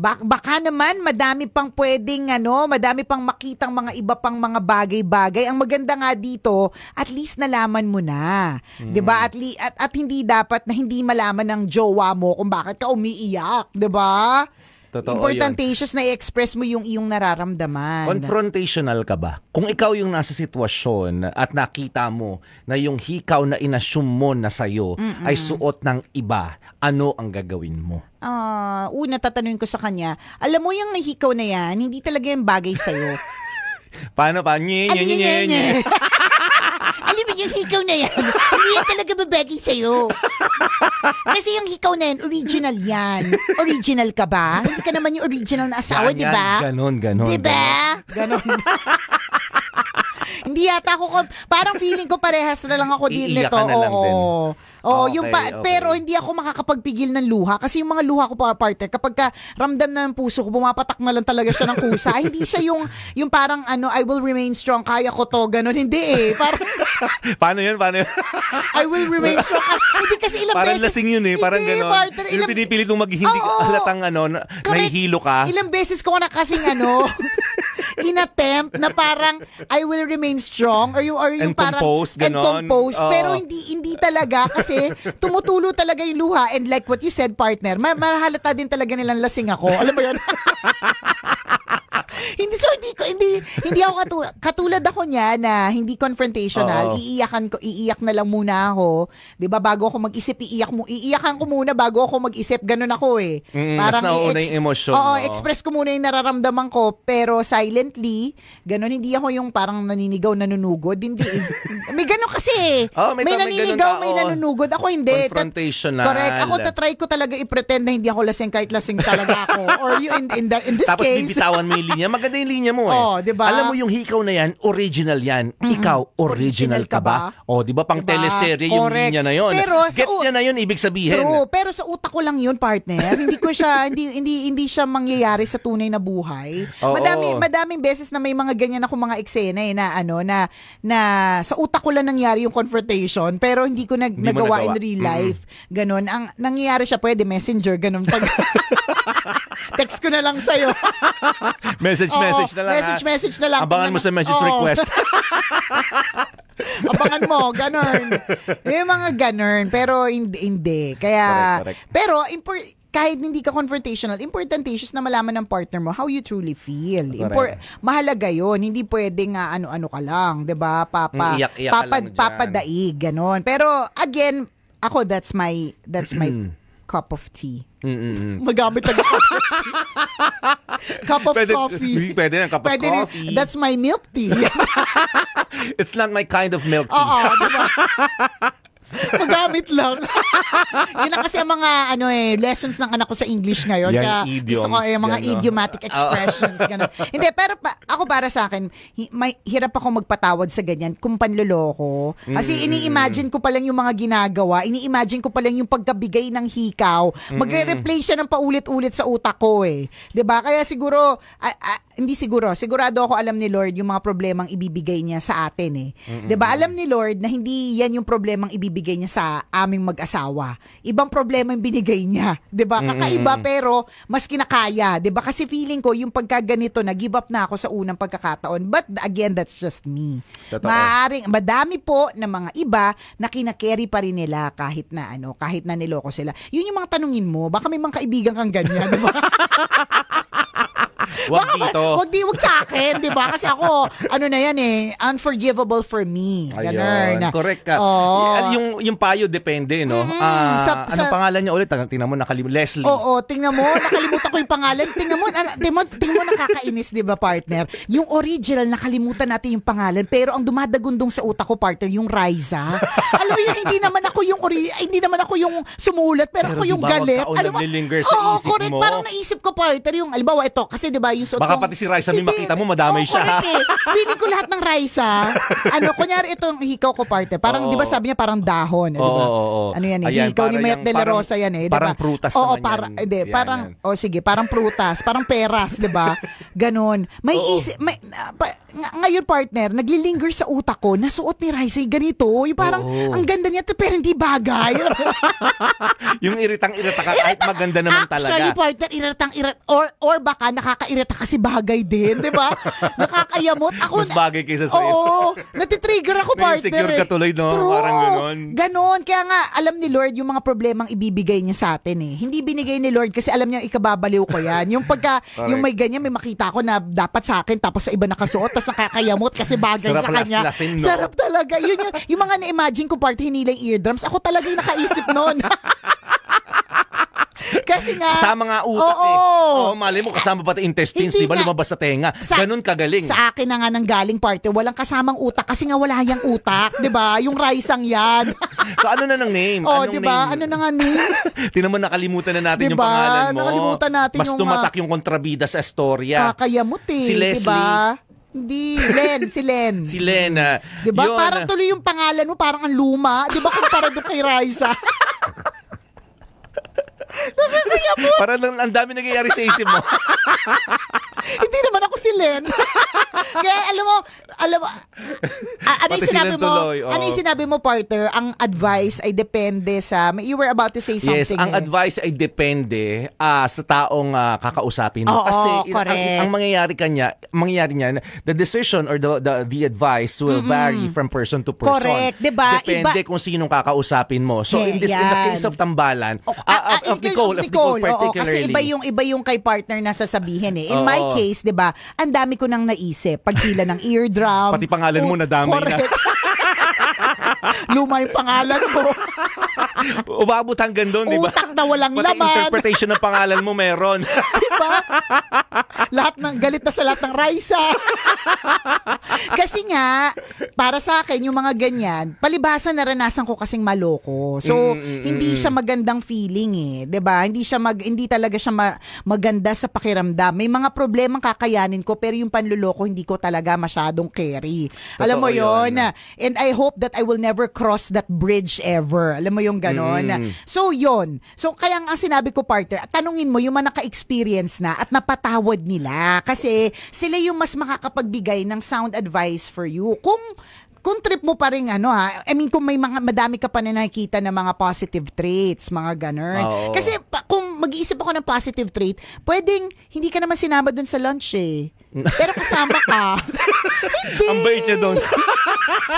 bak baka naman madami pang pwedeng ano, madami pang makitang mga iba pang mga bagay-bagay. Ang maganda nga dito, at least nalaman mo na. Mm. 'Di ba? At hindi at, at hindi dapat na hindi malaman ng jowa mo kung bakit ka umiiyak, 'di ba? Totoo na i-express mo yung iyong nararamdaman. Confrontational ka ba? Kung ikaw yung nasa sitwasyon at nakita mo na yung hikaw na inassume mo na sa'yo Mm-mm. ay suot ng iba, ano ang gagawin mo? Uh, ah, una, tatanungin ko sa kanya, alam mo yung nahikaw na yan, hindi talaga yung bagay sa'yo. [laughs] Paano pa? Nye, nye, ano nye, nye, nye. nye. [laughs] hikaw na yan, [laughs] hindi yan talaga babagay sa'yo. Kasi yung hikaw na yan, original yan. Original ka ba? Hindi ka naman yung original na asawa, di ba? Ganon, ganon. Di ba? Ganon. [laughs] [laughs] Hindi yata ako, parang feeling ko parehas na lang ako din nito. Oo. Lang din. Oo, okay, yung pa, okay. pero hindi ako makakapagpigil ng luha kasi yung mga luha ko pa partner, kapag ka ramdam na ng puso ko, bumapatak na lang talaga siya ng kusa. [laughs] hindi siya yung yung parang ano, I will remain strong, kaya ko to, ganun. Hindi eh. Parang, [laughs] Paano yun? Paano yun? [laughs] I will remain strong. hindi kasi ilang parang beses. Parang lasing yun eh. Parang hindi, ganun. Partner, ilang, yung pinipilit mong maghindi oh, oh, halatang ano, na, nahihilo ka. Ilang beses ko na kasing ano, inattempt na parang I will remain strong or yung or yung and parang compose, and compose uh, pero hindi hindi talaga kasi tumutulo talaga yung luha and like what you said partner ma- mahalata din talaga nilang lasing ako alam mo yan [laughs] hindi so hindi ko hindi hindi ako katulad, katulad ako niya na hindi confrontational. Oo. Iiyakan ko, iiyak na lang muna ako, 'di ba? Bago ako mag-isip, iiyak mo. Iiyakan ko muna bago ako mag-isip. Ganun ako eh. Mm, Parang mas i-ex- yung emotion. Oo, express ko muna yung nararamdaman ko pero silently, ganun hindi ako yung parang naninigaw nanunugod. Hindi [laughs] may ganun kasi. Oh, may, may naninigaw, may, nanunugod. Ako hindi. Confrontational. Correct. Ako try ko talaga i-pretend na hindi ako lasing kahit lasing talaga ako. Or you in, in, the, in this Tapos, case. Tapos bibitawan mo yung linya maganda yung linya mo eh. Oh, diba? Alam mo yung hikaw na yan, original yan. Mm-mm. Ikaw, original, original ka ba? ba? O, oh, di ba pang diba? teleserye yung Correct. linya na yon. Pero, Gets niya na yon ibig sabihin. True, pero sa utak ko lang yon, partner. [laughs] hindi ko siya, hindi, hindi, hindi siya mangyayari sa tunay na buhay. Oh, Madami, oh. madaming beses na may mga ganyan ako mga eksena eh, na ano, na, na sa utak ko lang nangyari yung confrontation, pero hindi ko nag, hindi nagawa, nagawa in real life. Mm-hmm. Ganon. Ang nangyayari siya, pwede messenger, ganun Pag, [laughs] text ko na lang sa'yo. [laughs] Message Message, Oo, message na lang. Message, ha? message na lang. Abangan mo sa message Oo. Ano- request. [laughs] Abangan mo, ganun. Yung mga ganun. Pero hindi. hindi. Kaya, Correct, correct. pero impor- kahit hindi ka confrontational, important is na malaman ng partner mo how you truly feel. Impor- mahalaga yon Hindi pwedeng nga ah, ano-ano ka lang, 'di ba? Papa mm, iyak-iyak ka papad papadaig ganun. Pero again, ako that's my that's my [clears throat] cup of tea. Mm-mm. Magamit ang cup of pwede, coffee. [laughs] Pwede ng cup pwede of coffee. Rin, that's my milk tea. [laughs] It's not my kind of milk tea. Oo, diba? [laughs] [laughs] Magamit lang. [laughs] yun lang kasi ang mga ano eh, lessons ng anak ko sa English ngayon. Yan, yeah, idioms. Gusto ko eh, mga gano. idiomatic expressions. [laughs] ganun. Hindi, pero pa, ako para sa akin, hi, may, hirap ako magpatawad sa ganyan kung panloloko. Kasi mm ini-imagine ko pa lang yung mga ginagawa. Ini-imagine ko pa lang yung pagkabigay ng hikaw. Magre-replay siya ng paulit-ulit sa utak ko eh. ba diba? Kaya siguro, I, I, hindi siguro, sigurado ako alam ni Lord yung mga problemang ibibigay niya sa atin eh. Mm-hmm. 'Di ba? Alam ni Lord na hindi 'yan yung problemang ibibigay niya sa aming mag-asawa. Ibang problema yung binigay niya, 'di ba? Kakaiba mm-hmm. pero mas kinakaya, 'di ba? Kasi feeling ko yung pagkaganito na give up na ako sa unang pagkakataon. But again, that's just me. Totoo. Maaring madami po na mga iba na kinakerry pa rin nila kahit na ano, kahit na niloko sila. Yun yung mga tanungin mo, baka may mga kaibigan kang ganyan, 'di ba? [laughs] Wag Baka, dito. Wag di, wag sa akin, di ba? Kasi ako, ano na yan eh, unforgivable for me. Ganun. Ayun, correct ka. Oh. yung, yung payo, depende, no? Mm, uh, sa, ano sa, pangalan niya ulit? Tingnan mo, nakalimutan. Leslie. Oo, oh, tingnan mo, nakalimutan ko yung pangalan. Tingnan mo, ano, tingnan, tingnan mo nakakainis, di ba, partner? Yung original, nakalimutan natin yung pangalan, pero ang dumadagundong sa utak ko, partner, yung Riza. Alam mo yun, hindi naman ako yung, ori- hindi naman ako yung sumulat, pero, pero ako yung diba, galit. Alam mo, oo, correct. Mo? Parang naisip ko, partner, yung, alibawa, ito, kasi di ba, maayos. Baka kung, pati si Raisa, may makita mo, madamay oh, siya. Correct eh. Feeling ko lahat ng Raisa, [laughs] ano, kunyari itong hikaw ko parte, parang, oh, di ba sabi niya parang dahon. Oh, diba? oh, oh. Ano yan eh, Ayan, hikaw ni Mayat de la Rosa yan eh. Diba? Parang prutas Oo, naman para, yan. Hindi, yan, parang, yan. oh sige, parang prutas, parang peras, di ba? Ganon. May oh, isip, may, uh, pa, ng- ngayon partner, naglilinger sa utak ko, na suot ni Raisa ganito. Yung parang, Oo. Oh. ang ganda niya, pero hindi bagay. [laughs] yung iritang-irita ka, kahit maganda naman Actually, talaga. partner, iratang irat or or baka nakakairita kasi bagay din, 'di ba? [laughs] Nakakayamot ako. Mas bagay kaysa sa'yo. Oo, natitrigger ako partner. Na-insecure eh. ka tuloy, no? True. Parang ganon. Ganon, kaya nga alam ni Lord yung mga problemang ibibigay niya sa atin eh. Hindi binigay ni Lord kasi alam niya ikababaliw ko 'yan. Yung pagka [laughs] yung may ganyan may makita ako na dapat sa akin tapos sa iba nakasuot, tas tapos nakakayamot kasi mm. bagay sa kanya. Lasin, no? Sarap talaga. Yun yung, yung mga na-imagine ko part hinila yung eardrums, ako talaga yung nakaisip noon. [laughs] Kasi nga... Kasama nga utak oo, eh. oh, mali mo, kasama pati intestines, di ba? Lumabas sa tenga. Sa, Ganun kagaling. Sa akin na nga ng galing parte, walang kasamang utak kasi nga wala yang utak, di ba? Yung raisang yan. [laughs] so ano na ng name? Oh, di ba? Ano na nga name? Tinan [laughs] mo, nakalimutan na natin diba? yung pangalan mo. Nakalimutan natin Mas yung... Mas tumatak yung kontrabida sa storya. Kakayamot eh, Si Leslie, diba? Hindi, Len, si Len. si Len. Uh, 'Di ba? Parang tuloy yung pangalan mo, parang ang luma. 'Di ba kumpara do kay Raisa? [laughs] Nakakaya po. Para lang ang dami nangyayari sa isip mo. [laughs] Hindi naman ako si Len. [laughs] Kaya alam mo, alam mo, ano yung sinabi mo, tuloy, ano yung sinabi mo, partner, ang advice ay depende sa, you were about to say something. Yes, ang eh. advice ay depende ah, sa taong ah, kakausapin mo. Oo, Kasi il- ang, ang mangyayari kanya, mangyayari niya, the decision or the the, the advice will vary from person to person. Correct, 'di ba? Depende Iba- kung sinong kakausapin mo. So Eh, in this in the case of Tambalan, O, ah, ah, ah, in of the Nicole, of Nicole, of Nicole kasi iba yung iba yung kay partner na sasabihin eh. In oo. my case, 'di ba? Ang dami ko nang naisip. Pagkila ng eardrum. Pati pangalan mo na dami [laughs] na. Luma yung pangalan mo. Umabot hanggang doon, di ba? Utak na walang Pati laman. interpretation ng pangalan mo meron. di ba? Lahat ng, galit na sa lahat ng Raisa. kasi nga, para sa akin, yung mga ganyan, palibasa naranasan ko kasing maloko. So, mm, mm, mm hindi siya mm. magandang feeling eh. 'di ba? Hindi siya mag hindi talaga siya ma, maganda sa pakiramdam. May mga problema kakayanin ko pero yung panluloko hindi ko talaga masyadong carry. Totoo Alam mo 'yon. And I hope that I will never never cross that bridge ever. Alam mo yung ganon. Mm. So, yon So, kaya ang sinabi ko, partner, tanungin mo yung mga naka-experience na at napatawad nila. Kasi sila yung mas makakapagbigay ng sound advice for you. Kung kung trip mo pa rin ano ha, I mean kung may mga madami ka pa na nakikita na mga positive traits, mga ganun. Oh. Ah, Kasi pa, kung mag-iisip ako ng positive trait, pwedeng hindi ka naman sinama dun sa lunch eh. Pero kasama ka. hindi. [laughs] Ang bait niya doon.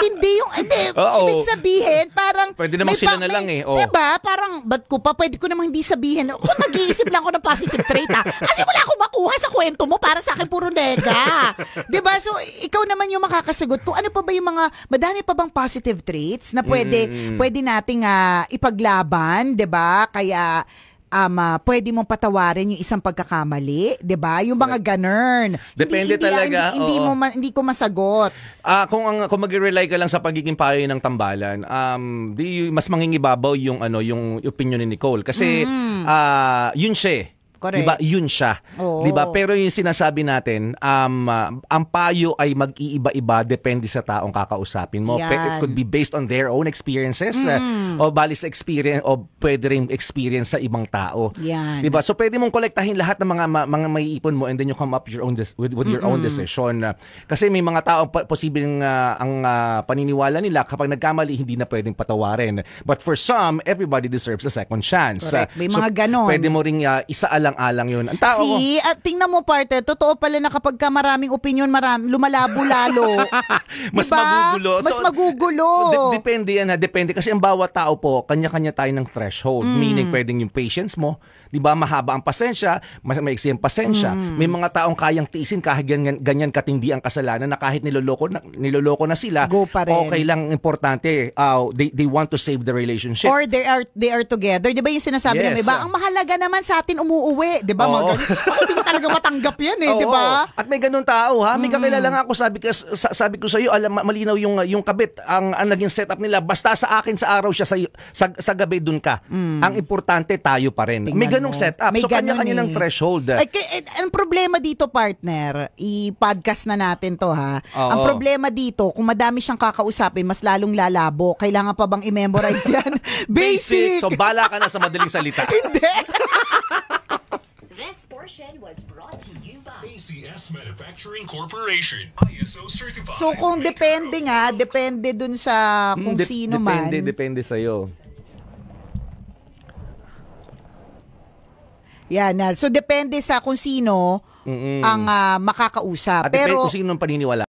hindi yung, hindi, Uh-oh. ibig sabihin, parang, Pwede namang sila pa, na lang eh. Oh. Diba? Parang, ba't ko pa, pwede ko namang hindi sabihin. Kung nag-iisip lang ako ng positive trait ha. Kasi wala akong makuha sa kwento mo, para sa akin puro nega. diba? So, ikaw naman yung makakasagot kung ano pa ba yung mga, madami pa bang positive traits na pwede, mm-hmm. pwede nating uh, ipaglaban, diba? Kaya, um, ah, pwede mong patawarin yung isang pagkakamali, 'di ba? Yung mga ganern. Depende hindi, ah, talaga. Hindi, hindi, mo ma- hindi ko masagot. Ah, kung ang kung magre-rely ka lang sa pagiging payo ng tambalan, um di mas mangingibabaw yung ano, yung opinion ni Nicole kasi mm-hmm. ah yun siya. Eh. Correct. 'Di ba? Yun siya. Oo. 'Di ba? Pero yung sinasabi natin, um uh, ang payo ay mag-iiba-iba depende sa taong kakausapin mo. Yan. it could be based on their own experiences uh, mm. uh, o balis experience o pwede ring experience sa ibang tao. 'Di ba? So pwede mong kolektahin lahat ng mga mga may ipon mo and then you come up your own with, with your mm-hmm. own decision. kasi may mga tao posibleng uh, ang uh, paniniwala nila kapag nagkamali hindi na pwedeng patawarin. But for some, everybody deserves a second chance. Correct. May mga so, ganon. Pwede mo ring uh, isaalang alang-alang yun. Ang tao ko. See, at tingnan mo parte, totoo pala na kapag ka maraming opinion, maram, lumalabo lalo. [laughs] mas diba? magugulo. Mas So, magugulo. de- depende yan ha, depende. Kasi ang bawat tao po, kanya-kanya tayo ng threshold. Mm. Meaning, pwedeng yung patience mo, 'di ba? Mahaba ang pasensya, mas maiksi ang pasensya. Mm. May mga taong kayang tiisin kahit ganyan, ganyan katindi ang kasalanan na kahit niloloko na, niloloko na sila, Go pa rin. okay lang importante uh, they they want to save the relationship. Or they are they are together. 'Di ba yung sinasabi yes. ng iba, ang mahalaga naman sa atin umuuwi, 'di ba? Mga Hindi talaga matanggap 'yan eh, 'di [laughs] ba? At may ganun tao ha. May kakilala nga ako sabi ko sabi ko sa iyo, alam malinaw yung yung kabit ang, ang naging setup nila basta sa akin sa araw siya sa sa, sa gabi dun ka. Mm. Ang importante tayo pa rin. Tingnan May ganun ganong setup. May so, kanya-kanya eh. ng threshold. Ay, ay, eh, ang problema dito, partner, i-podcast na natin to ha. Oo. Ang problema dito, kung madami siyang kakausapin, mas lalong lalabo. Kailangan pa bang i-memorize yan? [laughs] [laughs] Basic! Basic! So, bala ka na sa madaling salita. [laughs] Hindi! This portion was brought to you by ACS Manufacturing Corporation, ISO certified. So kung depende nga, depende dun sa hmm, kung hmm, de- sino depende, man. Depende, depende sa'yo. Yan. So, depende sa kung sino Mm-mm. ang ah, makakausap. At Pero, depende kung sino ang paniniwala.